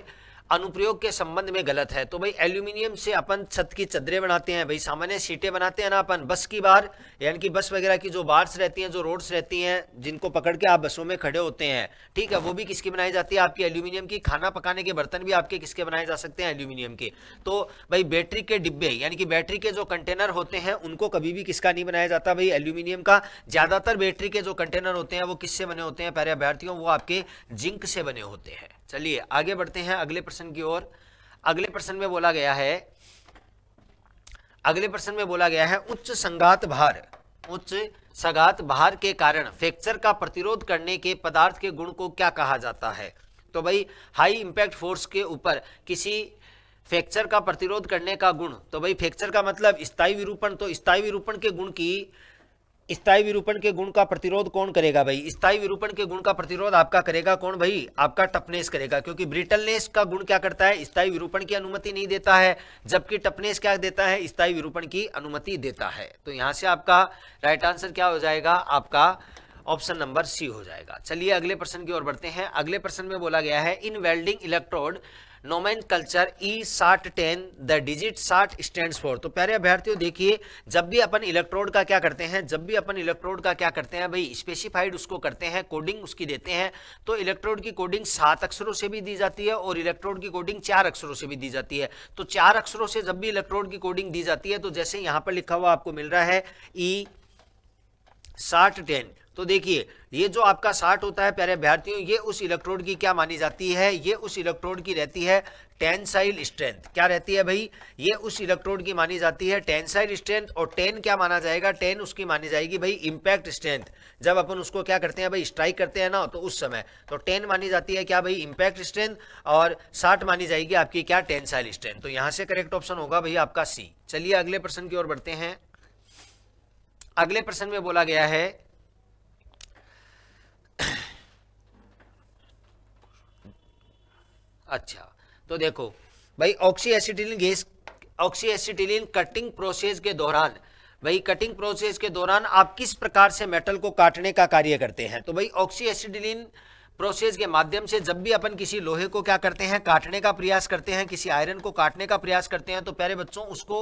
Speaker 1: अनुप्रयोग के संबंध में गलत है तो भाई एल्यूमिनियम से अपन छत की चदरें बनाते हैं भाई सामान्य सीटें बनाते हैं ना अपन बस की बार यानी कि बस वगैरह की जो बार्स रहती हैं जो रोड्स रहती हैं जिनको पकड़ के आप बसों में खड़े होते हैं ठीक है वो भी किसकी बनाई जाती है आपकी एल्यूमिनियम की खाना पकाने के बर्तन भी आपके किसके बनाए जा सकते हैं एल्यूमिनियम के तो भाई बैटरी के डिब्बे यानी कि बैटरी के जो कंटेनर होते हैं उनको कभी भी किसका नहीं बनाया जाता भाई एल्यूमिनियम का ज़्यादातर बैटरी के जो कंटेनर होते हैं वो किससे बने होते हैं पहले अभ्यर्थियों वो आपके जिंक से बने होते हैं चलिए आगे बढ़ते हैं अगले प्रश्न की ओर अगले प्रश्न में बोला गया है अगले प्रश्न में बोला गया है उच्च संगात भार उच्च संगात भार के कारण फ्रैक्चर का प्रतिरोध करने के पदार्थ के गुण को क्या कहा जाता है तो भाई हाई इंपैक्ट फोर्स के ऊपर किसी फ्रैक्चर का प्रतिरोध करने का गुण तो भाई फ्रैक्चर का मतलब स्थायी विरूपण तो स्थायी विरूपण के गुण की स्थायी विरूपण के गुण का प्रतिरोध कौन करेगा भाई स्थायी विरूपण के गुण का प्रतिरोध आपका करेगा कौन भाई आपका टफनेस करेगा क्योंकि ब्रिटलनेस का गुण क्या करता है स्थायी विरूपण की अनुमति नहीं देता है जबकि टपनेस क्या देता है स्थायी विरूपण की अनुमति देता है तो यहाँ से आपका राइट आंसर क्या हो जाएगा आपका ऑप्शन नंबर सी हो जाएगा चलिए अगले प्रश्न की ओर बढ़ते हैं अगले प्रश्न में बोला गया है in welding electrode nomenclature E साठ टेन द डिजिट साठ स्टैंड फॉर तो प्यारे अभ्यर्थियों देखिए जब भी अपन इलेक्ट्रोड का क्या करते हैं जब भी अपन इलेक्ट्रोड का क्या करते हैं भाई स्पेसिफाइड उसको करते हैं कोडिंग उसकी देते हैं तो इलेक्ट्रोड की कोडिंग सात अक्षरों से भी दी जाती है और इलेक्ट्रोड की कोडिंग चार अक्षरों से भी दी जाती है तो चार अक्षरों से जब भी इलेक्ट्रोड की कोडिंग दी जाती है तो जैसे यहां पर लिखा हुआ आपको मिल रहा है ई साठ टेन तो देखिए ये जो आपका साठ होता है प्यारे अभ्यार्थियों ये उस इलेक्ट्रोड की क्या मानी जाती है ये उस इलेक्ट्रोड की रहती है टेंसाइल स्ट्रेंथ क्या रहती है भाई ये उस इलेक्ट्रोड की मानी जाती है टेंसाइल स्ट्रेंथ और टेन क्या माना जाएगा टेन उसकी मानी जाएगी भाई इंपैक्ट स्ट्रेंथ जब अपन उसको क्या करते हैं भाई स्ट्राइक करते हैं ना तो उस समय तो टेन मानी जाती है क्या भाई इंपैक्ट स्ट्रेंथ और साठ मानी जाएगी आपकी क्या टेंसाइल स्ट्रेंथ तो यहाँ से करेक्ट ऑप्शन होगा भाई आपका सी चलिए अगले प्रश्न की ओर बढ़ते हैं अगले प्रश्न में बोला गया है अच्छा तो देखो भाई oxy gas oxy cutting process के दौरान भाई कटिंग प्रोसेस के दौरान आप किस प्रकार से मेटल को काटने का कार्य करते हैं तो भाई ऑक्सी एसिडिलीन प्रोसेस के माध्यम से जब भी अपन किसी लोहे को क्या करते हैं काटने का प्रयास करते हैं किसी आयरन को काटने का प्रयास करते हैं तो प्यारे बच्चों उसको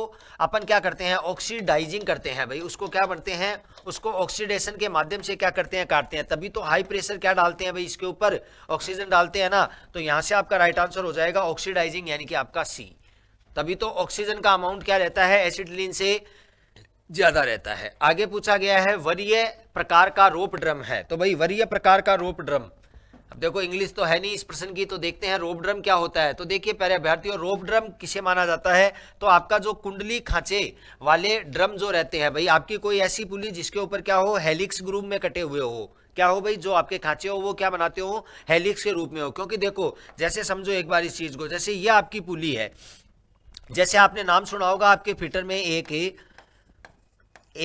Speaker 1: अपन क्या करते हैं ऑक्सीडाइजिंग करते हैं भाई उसको क्या बनते हैं उसको ऑक्सीडेशन के माध्यम से क्या करते हैं काटते हैं तभी तो हाई प्रेशर क्या डालते हैं भाई इसके ऊपर ऑक्सीजन डालते हैं ना तो यहाँ से आपका राइट आंसर हो जाएगा ऑक्सीडाइजिंग यानी कि आपका सी तभी तो ऑक्सीजन का अमाउंट क्या रहता है एसिडलिन से ज्यादा रहता है आगे पूछा गया है वरीय प्रकार का रोप ड्रम है तो भाई वरीय प्रकार का रोप ड्रम अब देखो इंग्लिश तो है नहीं इस प्रश्न की तो देखते हैं रोप ड्रम क्या होता है तो देखिए प्यारे अभ्यर्थियों रोप ड्रम किसे माना जाता है तो आपका जो कुंडली खांचे वाले ड्रम जो रहते हैं भाई आपकी कोई ऐसी पुली जिसके ऊपर क्या हो हेलिक्स ग्रुप में कटे हुए हो क्या हो भाई जो आपके खांचे हो वो क्या बनाते हो हेलिक्स के रूप में हो क्योंकि देखो जैसे समझो एक बार इस चीज को जैसे ये आपकी पुली है जैसे आपने नाम सुना होगा आपके फिटर में एक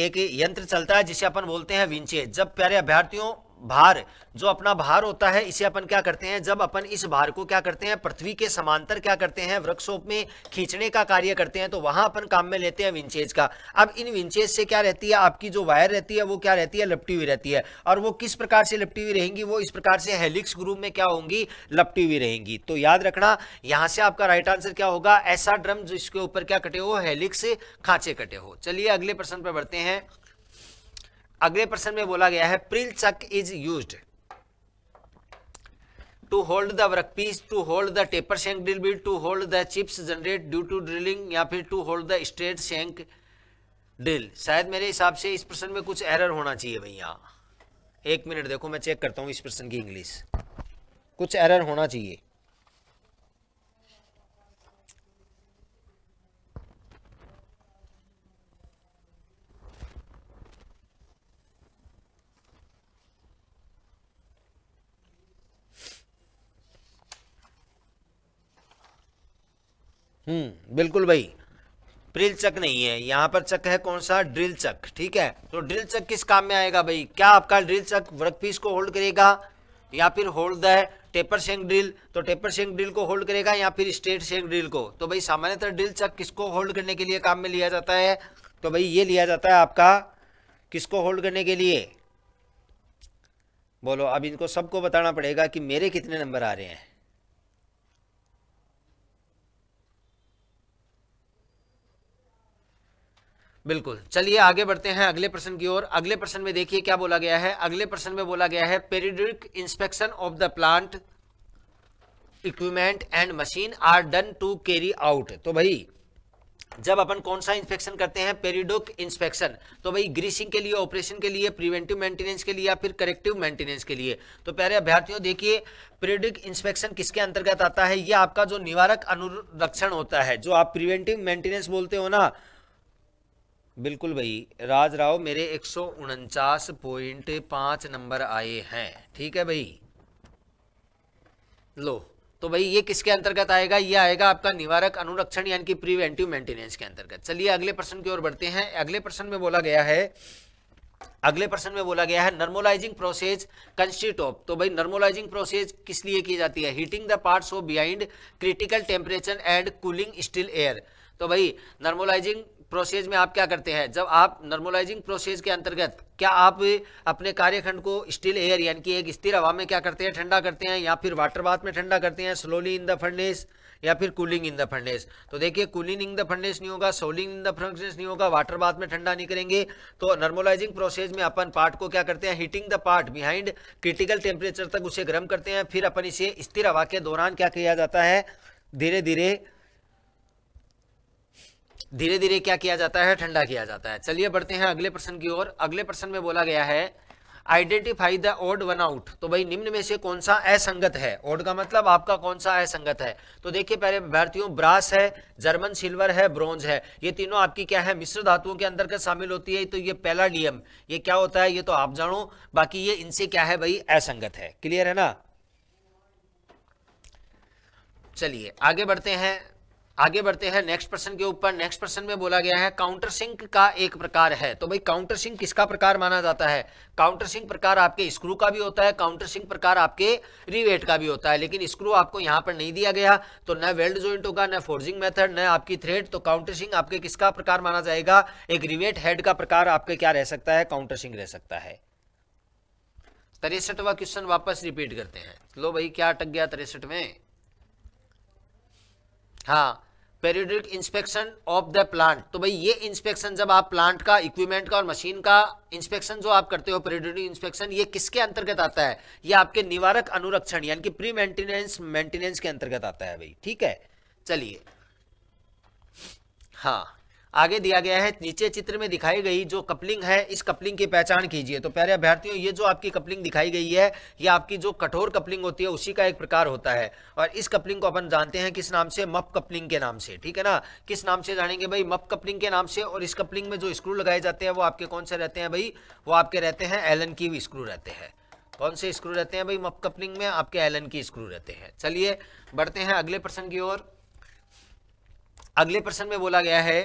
Speaker 1: एक यंत्र चलता है जिसे अपन बोलते हैं विंचेज जब प्यारे अभ्यर्थियों भार जो अपना भार होता है इसे अपन क्या करते हैं जब अपन इस भार को क्या करते हैं पृथ्वी के समांतर क्या करते हैं वृक्षोप में खींचने का कार्य करते हैं तो वहां अपन काम में लेते हैं विंचेज का अब इन विंचेज से क्या रहती है आपकी जो वायर रहती है वो क्या रहती है लपटी हुई रहती है और वो किस प्रकार से लपटी हुई रहेंगी वो इस प्रकार से हेलिक्स ग्रुप में क्या होंगी लपटी हुई रहेंगी तो याद रखना यहां से आपका राइट आंसर क्या होगा ऐसा ड्रम जिसके ऊपर क्या कटे हो हेलिक्स खांचे कटे हो चलिए अगले प्रश्न पर बढ़ते हैं अगले प्रश्न में बोला गया है drill chuck is used to hold the work piece to hold the taper shank drill bill to hold the chips generate due to drilling या फिर to hold the straight shank drill शायद मेरे हिसाब से इस प्रश्न में कुछ एरर होना चाहिए भैया एक मिनट देखो मैं चेक करता हूँ इस प्रश्न की इंग्लिश कुछ एरर होना चाहिए हम्म, बिल्कुल भाई प्रिल चक नहीं है यहाँ पर चक है कौन सा ड्रिल चक ठीक है तो ड्रिल चक किस काम में आएगा भाई क्या आपका ड्रिल चक वर्क पीस को होल्ड करेगा या फिर hold the taper shank drill तो टेपर सेंग ड्रिल को होल्ड करेगा या फिर स्ट्रेट सेंग ड्रिल को तो भाई सामान्यतः ड्रिल चक किसको होल्ड करने के लिए काम में लिया जाता है तो भाई ये लिया जाता है आपका किसको होल्ड करने के लिए बोलो अब इनको सबको बताना पड़ेगा कि मेरे कितने नंबर आ रहे हैं बिल्कुल चलिए आगे बढ़ते हैं अगले प्रश्न की ओर अगले प्रश्न में देखिए क्या बोला गया है अगले प्रश्न में बोला गया है periodic inspection of the plant equipment and machine are done to carry out तो भाई जब अपन कौन सा इंस्पेक्शन करते हैं पेरिडोक इंस्पेक्शन तो भाई ग्रीसिंग के लिए ऑपरेशन के लिए प्रिवेंटिव मेंटेनेंस के लिए या फिर करेक्टिव मेंटेनेंस के लिए तो प्यारे अभ्यर्थियों देखिए पेरिडिक इंस्पेक्शन किसके अंतर्गत आता है ये आपका जो निवारक अनुरक्षण होता है जो आप प्रिवेंटिव मेंटेनेंस बोलते हो ना बिल्कुल भाई राज राव मेरे एक सौ उनचास पॉइंट पाँच नंबर आए हैं ठीक है भाई लो तो भाई ये किसके अंतर्गत आएगा ये आएगा आपका निवारक अनुरक्षण यानी कि प्रिवेंटिव मेंटेनेंस के अंतर्गत चलिए अगले प्रश्न की ओर बढ़ते हैं अगले प्रश्न में बोला गया है अगले प्रश्न में बोला गया है नर्मोलाइजिंग प्रोसेस कंस्टिट ऑफ तो भाई नर्मोलाइजिंग प्रोसेस किस लिए की जाती है heating the part of behind critical temperature and cooling still air तो भाई नर्मोलाइजिंग प्रोसेस में आप क्या करते हैं जब आप नॉर्मलाइजिंग प्रोसेस के अंतर्गत क्या आप अपने कार्यखंड को स्टिल एयर यानी कि एक स्थिर हवा में क्या करते हैं ठंडा करते हैं या फिर वाटर बाथ में ठंडा करते हैं स्लोली इन द फर्नेस या फिर कूलिंग इन द फर्नेस तो देखिए कूलिंग इन द फर्नेस नहीं होगा सोलिंग इन द फर्नेस नहीं होगा वाटर बाथ में ठंडा नहीं करेंगे तो नॉर्मलाइजिंग प्रोसेस में अपन पार्ट को क्या करते हैं heating the part behind critical temperature तक उसे गर्म करते हैं फिर अपन इसे स्थिर हवा के दौरान क्या किया जाता है धीरे धीरे धीरे धीरे क्या किया जाता है ठंडा किया जाता है चलिए बढ़ते हैं अगले प्रश्न की ओर अगले प्रश्न में बोला गया है identify the odd one out तो भाई निम्न में से कौन सा असंगत है ओड का मतलब आपका कौन सा असंगत है तो देखिए पहले भारतीयों ब्रास है जर्मन सिल्वर है ब्रॉन्ज है ये तीनों आपकी क्या है मिश्र धातुओं के का शामिल होती है तो ये पैलाडियम ये क्या होता है ये तो आप जानो बाकी ये इनसे क्या है भाई असंगत है क्लियर है ना चलिए आगे बढ़ते हैं आगे बढ़ते हैं नेक्स्ट प्रश्न के ऊपर नेक्स्ट प्रश्न में बोला गया है काउंटर सिंक का एक प्रकार है तो भाई काउंटर सिंक किसका प्रकार माना जाता है काउंटर सिंक प्रकार आपके स्क्रू का भी होता है काउंटर सिंक प्रकार आपके रिवेट का भी होता है लेकिन स्क्रू आपको यहां पर नहीं दिया गया तो न वेल्ड ज्वाइंट होगा न फोर्जिंग मेथड न आपकी थ्रेड तो काउंटर सिंह आपके किसका प्रकार माना जाएगा एक रिवेट हेड का प्रकार आपके क्या रह सकता है काउंटर सिंह रह सकता है तिरसठवा क्वेश्चन वापस रिपीट करते हैं लो भाई क्या टक गया तिरसठ में हाँ periodic inspection of the plant तो भाई ये इंस्पेक्शन जब आप प्लांट का इक्विपमेंट का और मशीन का इंस्पेक्शन जो आप करते हो पेरियोडिक इंस्पेक्शन ये किसके अंतर्गत आता है ये आपके निवारक अनुरक्षण यानी कि प्री मेंटेनेंस मेंटेनेंस के अंतर्गत आता है भाई ठीक है चलिए हाँ आगे दिया गया है नीचे चित्र में दिखाई गई जो कपलिंग है इस कपलिंग की पहचान कीजिए तो प्यारे अभ्यर्थियों ये जो आपकी कपलिंग दिखाई गई है ये आपकी जो कठोर कपलिंग होती है उसी का एक प्रकार होता है और इस कपलिंग को अपन जानते हैं किस नाम से मप कपलिंग के नाम से ठीक है ना किस नाम से जानेंगे भाई मप कपलिंग के नाम से और इस कपलिंग में जो स्क्रू लगाए जाते हैं वो आपके कौन से रहते हैं भाई वो आपके रहते हैं एलन की स्क्रू रहते हैं कौन से स्क्रू रहते हैं भाई मप कपलिंग में आपके एलन की स्क्रू रहते हैं चलिए बढ़ते हैं अगले प्रश्न की ओर अगले प्रश्न में बोला गया है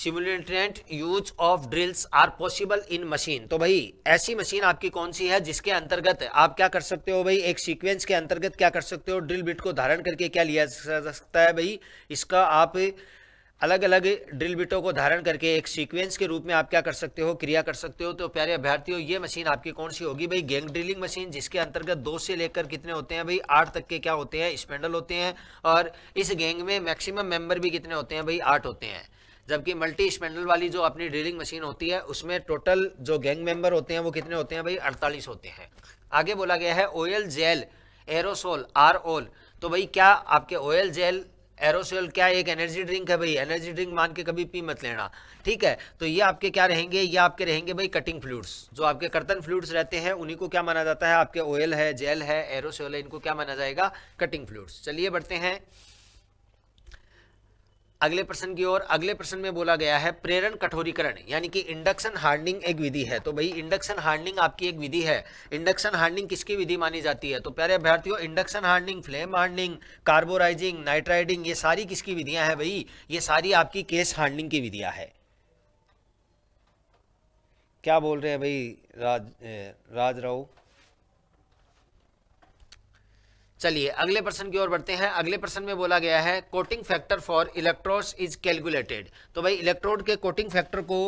Speaker 1: simultaneous use of drills are possible in machine तो भाई ऐसी मशीन आपकी कौन सी है जिसके अंतर्गत आप क्या कर सकते हो भाई एक सीक्वेंस के अंतर्गत क्या कर सकते हो ड्रिल बिट को धारण करके क्या लिया जा सकता है भाई इसका आप अलग अलग ड्रिल बिटों को धारण करके एक सीक्वेंस के रूप में आप क्या कर सकते हो क्रिया कर सकते हो तो प्यारे अभ्यर्थियों ये मशीन आपकी कौन सी होगी भाई गैंग ड्रिलिंग मशीन जिसके अंतर्गत दो से लेकर कितने होते हैं भाई आठ तक के क्या होते हैं स्पेंडल होते हैं और इस गैंग में मैक्सिमम मेंबर भी कितने होते हैं भाई आठ होते हैं जबकि मल्टी स्पेंडल वाली जो अपनी ड्रिलिंग मशीन होती है उसमें टोटल जो गैंग मेंबर होते हैं वो कितने होते हैं भाई अड़तालीस होते हैं आगे बोला गया है ओयल जेल एरोसोल आर ओल तो भाई क्या आपके ऑयल जेल एरोसोल क्या एक एनर्जी ड्रिंक है भाई एनर्जी ड्रिंक मान के कभी पी मत लेना ठीक है तो ये आपके क्या रहेंगे ये आपके रहेंगे भाई कटिंग फ्लूड्स जो आपके कर्तन फ्लूड्स रहते हैं उन्हीं को क्या माना जाता है आपके ऑयल है जेल है एरोसोल है इनको क्या माना जाएगा कटिंग फ्लूड्स चलिए बढ़ते हैं अगले प्रश्न की ओर अगले प्रश्न में बोला गया है प्रेरण कठोरीकरण यानी कि इंडक्शन हार्डनिंग एक विधि है तो भाई इंडक्शन हार्डनिंग आपकी एक विधि है इंडक्शन हार्डनिंग किसकी विधि मानी जाती है तो प्यारे अभ्यर्थियों induction hardening flame hardening carburising nitriding ये सारी किसकी विधियां हैं भाई ये सारी आपकी केस हार्डनिंग की विधियां है क्या बोल रहे हैं भाई राज राज राव चलिए अगले प्रश्न की ओर बढ़ते हैं अगले प्रश्न में बोला गया है coating factor for electrodes is calculated तो भाई इलेक्ट्रोड के कोटिंग फैक्टर को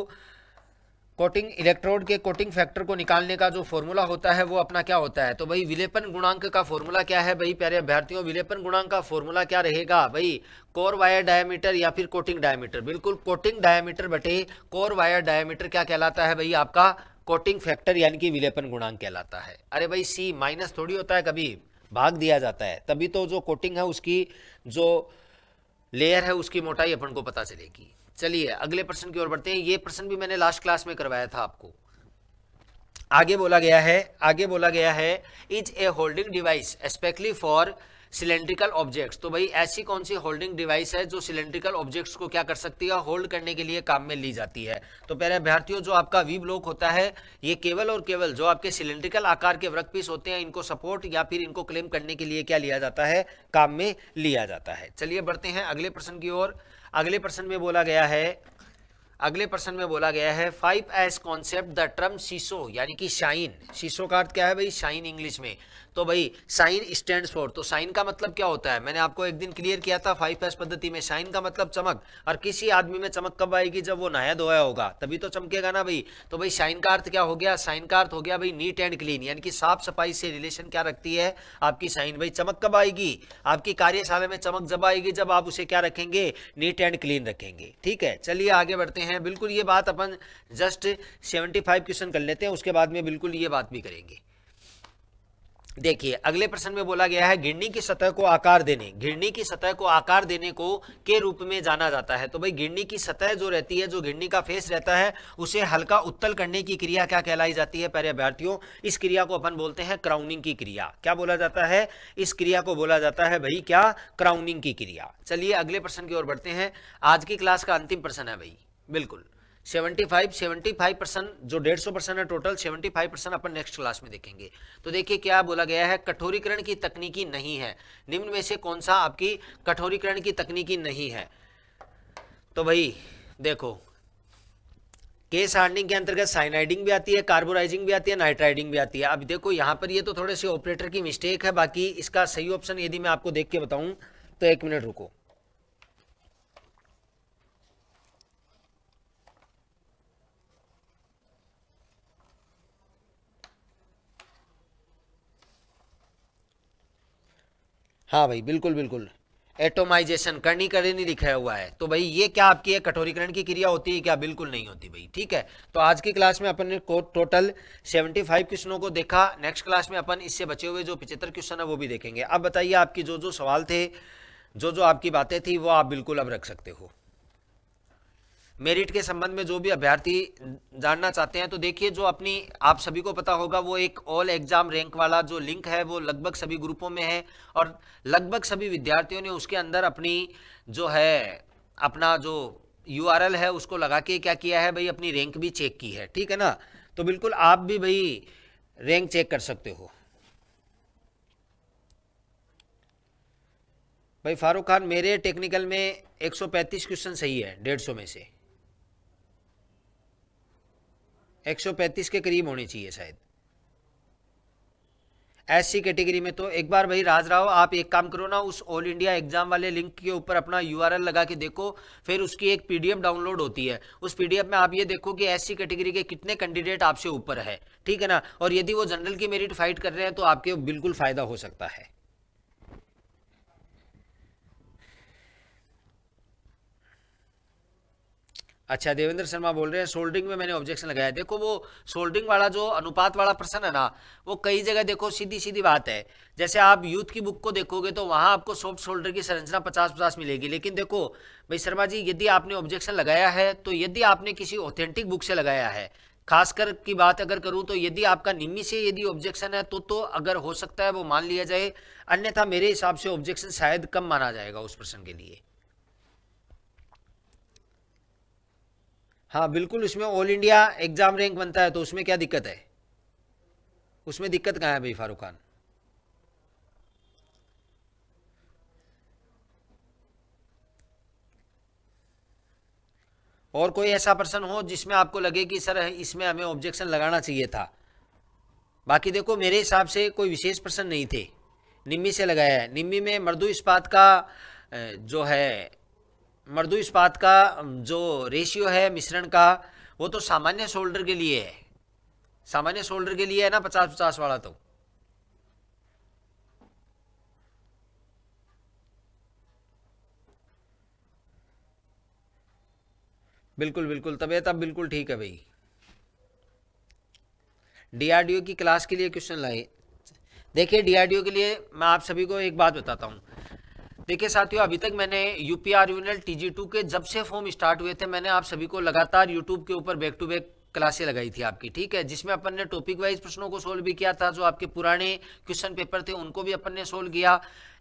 Speaker 1: कोटिंग इलेक्ट्रोड के कोटिंग फैक्टर को निकालने का जो फॉर्मूला होता है वो अपना क्या होता है तो भाई विलेपन गुणांक का फॉर्मूला क्या है भाई प्यारे अभ्यर्थियों विलेपन गुणांक का फॉर्मूला क्या रहेगा भाई कोर वायर डायमीटर या फिर कोटिंग डायमीटर बिल्कुल कोटिंग डायमीटर बटे कोर वायर डायमीटर क्या कहलाता है भाई आपका कोटिंग फैक्टर यानी कि विलेपन गुणांक कहलाता है अरे भाई सी माइनस थोड़ी होता है कभी भाग दिया जाता है तभी तो जो कोटिंग है उसकी जो लेयर है उसकी मोटाई अपन को पता चलेगी चलिए अगले प्रश्न की ओर बढ़ते हैं ये प्रश्न भी मैंने लास्ट क्लास में करवाया था आपको आगे बोला गया है आगे बोला गया है is a holding device specially for cylindrical objects तो भाई ऐसी कौन सी होल्डिंग डिवाइस है जो सिलेंड्रिकल ऑब्जेक्ट्स को क्या कर सकती है होल्ड करने के लिए काम में ली जाती है तो पहले अभ्यर्थियों जो आपका वी ब्लॉक होता है ये केवल और केवल जो आपके सिलेंड्रिकल आकार के वर्क पीस होते हैं इनको सपोर्ट या फिर इनको क्लेम करने के लिए क्या लिया जाता है काम में लिया जाता है चलिए बढ़ते हैं अगले प्रश्न की ओर अगले प्रश्न में बोला गया है अगले प्रश्न में बोला गया है five S concept the term seiso यानी कि शाइन शीशो का अर्थ क्या है भाई शाइन इंग्लिश में तो भाई साइन स्टैंड फॉर तो साइन का मतलब क्या होता है मैंने आपको एक दिन क्लियर किया था फाइव एस पद्धति में साइन का मतलब चमक और किसी आदमी में चमक कब आएगी जब वो नहाया धोया होगा तभी तो चमकेगा ना भाई तो भाई साइन का अर्थ क्या हो गया साइन का अर्थ हो गया भाई नीट एंड क्लीन यानी कि साफ सफाई से रिलेशन क्या रखती है आपकी साइन भाई चमक कब आएगी आपकी कार्यशाला में चमक जब आएगी जब आप उसे क्या रखेंगे नीट एंड क्लीन रखेंगे ठीक है चलिए आगे बढ़ते हैं हैं बिल्कुल ये बात अपन जस्ट सेवेंटी फाइव क्वेश्चन कर लेते हैं उसके बाद में बिल्कुल ये बात भी करेंगे देखिए अगले प्रश्न में बोला गया है घिरनी की सतह को आकार देने घिरनी की सतह को आकार देने को के रूप में जाना जाता है तो भाई घिरनी की सतह जो रहती है जो घिरनी का फेस रहता है उसे हल्का उत्तल करने की क्रिया क्या कहलाई जाती है पहले अभ्यर्थियों इस क्रिया को अपन बोलते हैं क्राउनिंग की क्रिया क्या बोला जाता है इस क्रिया को बोला जाता है भाई क्या क्राउनिंग की क्रिया चलिए अगले प्रश्न की ओर बढ़ते हैं आज की क्लास का अंतिम प्रश्न है भाई बिल्कुल 75 75 परसेंट जो 150 परसेंट है टोटल 75 परसेंट अपन नेक्स्ट क्लास में देखेंगे तो देखिए क्या बोला गया है कठोरीकरण की तकनीकी नहीं है निम्न में से कौन सा आपकी कठोरीकरण की तकनीकी नहीं है तो भाई देखो केस हार्डनिंग के अंतर्गत साइनाइडिंग भी आती है कार्बोराइजिंग भी आती है नाइट्राइडिंग भी आती है अब देखो यहाँ पर ये तो थोड़े से ऑपरेटर की मिस्टेक है बाकी इसका सही ऑप्शन यदि मैं आपको देख के बताऊँ तो एक मिनट रुको हाँ भाई बिल्कुल बिल्कुल एटोमाइजेशन करनी करनी दिखाया हुआ है तो भाई ये क्या आपकी है कठोरीकरण की क्रिया होती है क्या बिल्कुल नहीं होती भाई ठीक है तो आज की क्लास में अपन ने टोटल 75 क्वेश्चनों को देखा नेक्स्ट क्लास में अपन इससे बचे हुए जो पिछहत्तर क्वेश्चन है वो भी देखेंगे अब बताइए आपकी जो जो सवाल थे जो जो आपकी बातें थी वो आप बिल्कुल अब रख सकते हो मेरिट के संबंध में जो भी अभ्यर्थी जानना चाहते हैं तो देखिए जो अपनी आप सभी को पता होगा वो एक ऑल एग्जाम रैंक वाला जो लिंक है वो लगभग सभी ग्रुपों में है और लगभग सभी विद्यार्थियों ने उसके अंदर अपनी जो है अपना जो यू है उसको लगा के क्या किया है भाई अपनी रैंक भी चेक की है ठीक है ना तो बिल्कुल आप भी भाई रैंक चेक कर सकते हो भाई फारूक खान मेरे टेक्निकल में 135 क्वेश्चन सही है 150 में से 135 के करीब होनी चाहिए शायद एससी कैटेगरी में तो एक बार भाई राज राव आप एक काम करो ना उस ऑल इंडिया एग्जाम वाले लिंक के ऊपर अपना यूआरएल लगा के देखो फिर उसकी एक पीडीएफ डाउनलोड होती है उस पीडीएफ में आप ये देखो कि एससी कैटेगरी के कितने कैंडिडेट आपसे ऊपर है ठीक है ना और यदि वो जनरल की मेरिट फाइट कर रहे हैं तो आपके बिल्कुल फायदा हो सकता है अच्छा देवेंद्र शर्मा बोल रहे हैं सोल्डिंग में मैंने ऑब्जेक्शन लगाया देखो वो सोल्डिंग वाला जो अनुपात वाला प्रश्न है ना वो कई जगह देखो सीधी सीधी बात है जैसे आप यूथ की बुक को देखोगे तो वहाँ आपको सॉफ्ट शोल्डर की संरचना पचास पचास मिलेगी लेकिन देखो भाई शर्मा जी यदि आपने ऑब्जेक्शन लगाया है तो यदि आपने किसी ऑथेंटिक बुक से लगाया है खासकर की बात अगर करूँ तो यदि आपका निम्मी से यदि ऑब्जेक्शन है तो तो अगर हो सकता है वो मान लिया जाए अन्यथा मेरे हिसाब से ऑब्जेक्शन शायद कम माना जाएगा उस प्रश्न के लिए हाँ बिल्कुल उसमें ऑल इंडिया एग्जाम रैंक बनता है तो उसमें क्या दिक्कत है उसमें दिक्कत कहाँ है भाई फारूक खान और कोई ऐसा पर्सन हो जिसमें आपको लगे कि सर इसमें हमें ऑब्जेक्शन लगाना चाहिए था बाकी देखो मेरे हिसाब से कोई विशेष पर्सन नहीं थे निम्मी से लगाया है निम्मी में मर्दू इस्पात का जो है मर्दू इस्पात का जो रेशियो है मिश्रण का वो तो सामान्य शोल्डर के लिए है सामान्य शोल्डर के लिए है ना पचास पचास वाला तो बिल्कुल बिल्कुल तबीयत अब बिल्कुल ठीक है भाई डीआरडीओ की क्लास के लिए क्वेश्चन लाए देखिए डीआरडीओ के लिए मैं आप सभी को एक बात बताता हूँ देखिए साथियों अभी तक मैंने यूपीआर यूनियल टीजी टू के जब से फॉर्म स्टार्ट हुए थे मैंने आप सभी को लगातार यूट्यूब के ऊपर बैक टू बैक क्लासें लगाई थी आपकी ठीक है जिसमें अपन ने टॉपिक वाइज प्रश्नों को सोल्व भी किया था जो आपके पुराने क्वेश्चन पेपर थे उनको भी अपन ने सोल्व किया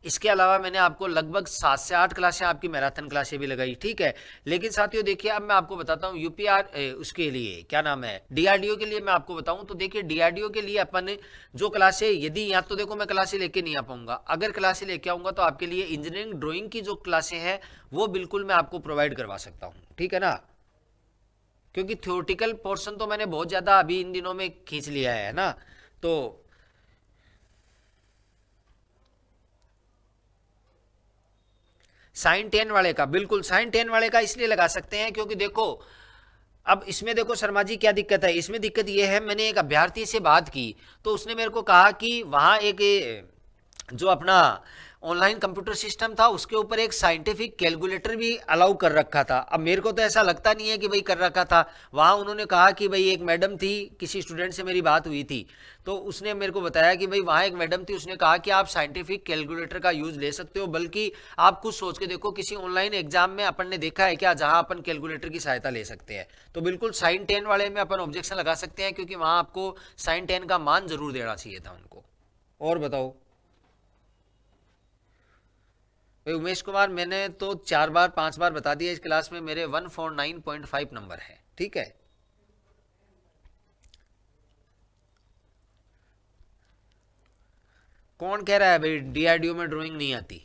Speaker 1: इसके अलावा मैंने आपको लगभग सात से आठ क्लासें आपकी मैराथन क्लासें भी लगाई ठीक है लेकिन साथियों देखिए अब मैं आपको बताता हूँ यूपीआर उसके लिए क्या नाम है डीआरडीओ के लिए मैं आपको बताऊँ तो देखिए डीआरडीओ के लिए अपन जो क्लासे यदि या तो देखो मैं क्लासे लेके नहीं आ पाऊंगा अगर क्लासे लेके आऊंगा तो आपके लिए इंजीनियरिंग ड्रॉइंग की जो क्लासें हैं वो बिल्कुल मैं आपको प्रोवाइड करवा सकता हूँ ठीक है ना क्योंकि थ्योरेटिकल पोर्शन तो मैंने बहुत ज़्यादा अभी इन दिनों में खींच लिया है ना तो साइन टेन वाले का बिल्कुल साइन टेन वाले का इसलिए लगा सकते हैं क्योंकि देखो अब इसमें देखो शर्मा जी क्या दिक्कत है इसमें दिक्कत यह है मैंने एक अभ्यर्थी से बात की तो उसने मेरे को कहा कि वहां एक जो अपना ऑनलाइन कंप्यूटर सिस्टम था उसके ऊपर एक साइंटिफिक कैलकुलेटर भी अलाउ कर रखा था अब मेरे को तो ऐसा लगता नहीं है कि भाई कर रखा था वहाँ उन्होंने कहा कि भाई एक मैडम थी किसी स्टूडेंट से मेरी बात हुई थी तो उसने मेरे को बताया कि भाई वहाँ एक मैडम थी उसने कहा कि आप साइंटिफिक कैलकुलेटर का यूज़ ले सकते हो बल्कि आप कुछ सोच के देखो किसी ऑनलाइन एग्जाम में अपन ने देखा है क्या जहाँ अपन कैलकुलेटर की सहायता ले सकते हैं तो बिल्कुल साइन टेन वाले में अपन ऑब्जेक्शन लगा सकते हैं क्योंकि वहाँ आपको साइन टेन का मान जरूर देना चाहिए था उनको और बताओ भाई उमेश कुमार मैंने तो चार बार पांच बार बता दिया इस क्लास में मेरे one four nine point five number है ठीक है कौन कह रहा है भाई डीआरडीओ में ड्राइंग नहीं आती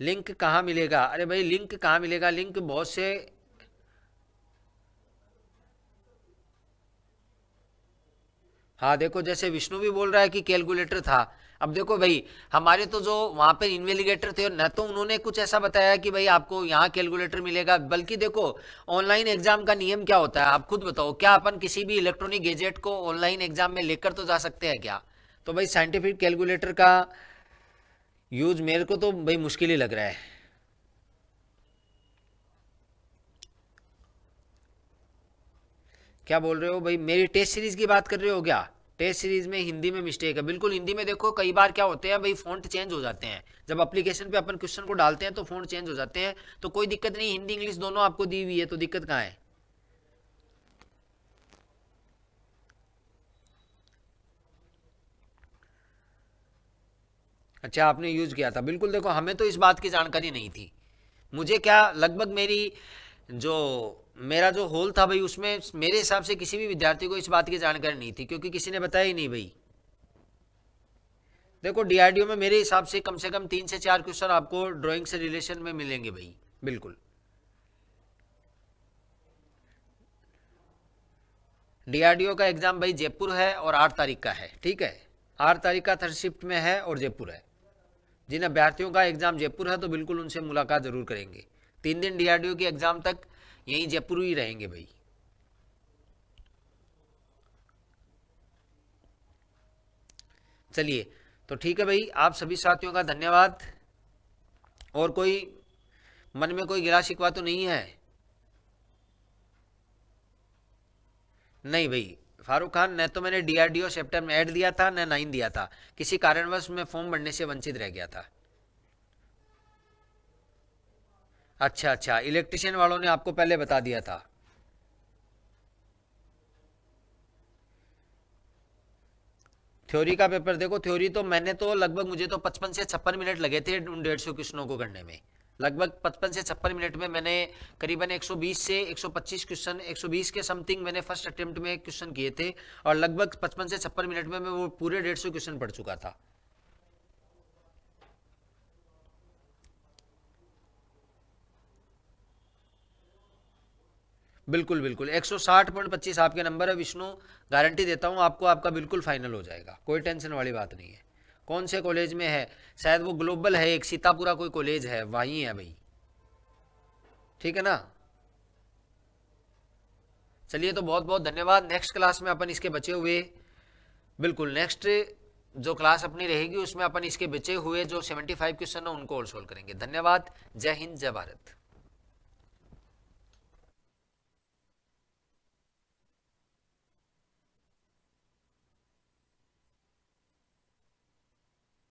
Speaker 1: लिंक कहाँ मिलेगा अरे भाई लिंक कहाँ मिलेगा लिंक बहुत से हाँ देखो जैसे विष्णु भी बोल रहा है कि कैलकुलेटर था अब देखो भाई हमारे तो जो वहाँ पर इन्वेलिगेटर थे न तो उन्होंने कुछ ऐसा बताया कि भाई आपको यहाँ कैलकुलेटर मिलेगा बल्कि देखो ऑनलाइन एग्जाम का नियम क्या होता है आप खुद बताओ क्या अपन किसी भी इलेक्ट्रॉनिक गेजेट को ऑनलाइन एग्जाम में लेकर तो जा सकते हैं क्या तो भाई साइंटिफिक कैलकुलेटर का यूज मेरे को तो भाई मुश्किल ही लग रहा है क्या बोल रहे हो भाई मेरी टेस्ट सीरीज की बात कर रहे हो क्या टेस्ट सीरीज में हिंदी में मिस्टेक है बिल्कुल हिंदी में देखो कई बार क्या होते हैं भाई फॉन्ट चेंज हो जाते हैं जब एप्लीकेशन पे अपन क्वेश्चन को डालते हैं तो फॉन्ट चेंज हो जाते हैं तो कोई दिक्कत नहीं हिंदी इंग्लिश दोनों आपको दी हुई है तो दिक्कत कहाँ है अच्छा आपने यूज किया था बिल्कुल देखो हमें तो इस बात की जानकारी नहीं थी मुझे क्या लगभग मेरी जो मेरा जो होल था भाई उसमें मेरे हिसाब से किसी भी विद्यार्थी को इस बात की जानकारी नहीं थी क्योंकि किसी ने बताया ही नहीं भाई देखो डीआरडीओ में मेरे हिसाब से कम से कम तीन से चार क्वेश्चन आपको ड्राइंग से रिलेशन में मिलेंगे भाई बिल्कुल डीआरडीओ का एग्जाम भाई जयपुर है और आठ तारीख का है ठीक है आठ तारीख का थर्ड शिफ्ट में है और जयपुर है जिन अभ्यर्थियों का एग्जाम जयपुर है तो बिल्कुल उनसे मुलाकात जरूर करेंगे तीन दिन डीआरडीओ की एग्जाम तक यहीं जयपुर ही रहेंगे भाई चलिए तो ठीक है भाई आप सभी साथियों का धन्यवाद और कोई मन में कोई गिला शिकवा तो नहीं है नहीं भाई फारूक खान न तो मैंने डीआरडीओ सेप्टर में ऐड दिया था न नाइन दिया था किसी कारणवश मैं फॉर्म भरने से वंचित रह गया था अच्छा अच्छा इलेक्ट्रिशियन वालों ने आपको पहले बता दिया था थ्योरी का पेपर देखो थ्योरी तो मैंने तो लगभग मुझे तो पचपन से छप्पन मिनट लगे थे उन डेढ़ सौ क्वेश्चनों को करने में लगभग पचपन से छप्पन मिनट में मैंने करीबन 120 से 125 क्वेश्चन 120 के समथिंग मैंने फर्स्ट अटेम्प्ट में क्वेश्चन किए थे और लगभग पचपन से छप्पन मिनट में मैं वो पूरे डेढ़ सौ क्वेश्चन पढ़ चुका था बिल्कुल बिल्कुल एक आपके नंबर है विष्णु गारंटी देता हूँ आपको आपका बिल्कुल फाइनल हो जाएगा कोई टेंशन वाली बात नहीं है कौन से कॉलेज में है शायद वो ग्लोबल है एक सीतापुरा कोई कॉलेज है वहीं है भाई ठीक है ना चलिए तो बहुत बहुत धन्यवाद नेक्स्ट क्लास में अपन इसके बचे हुए बिल्कुल नेक्स्ट जो क्लास अपनी रहेगी उसमें अपन इसके बचे हुए जो 75 क्वेश्चन है उनको और सोल्व करेंगे धन्यवाद जय हिंद जय भारत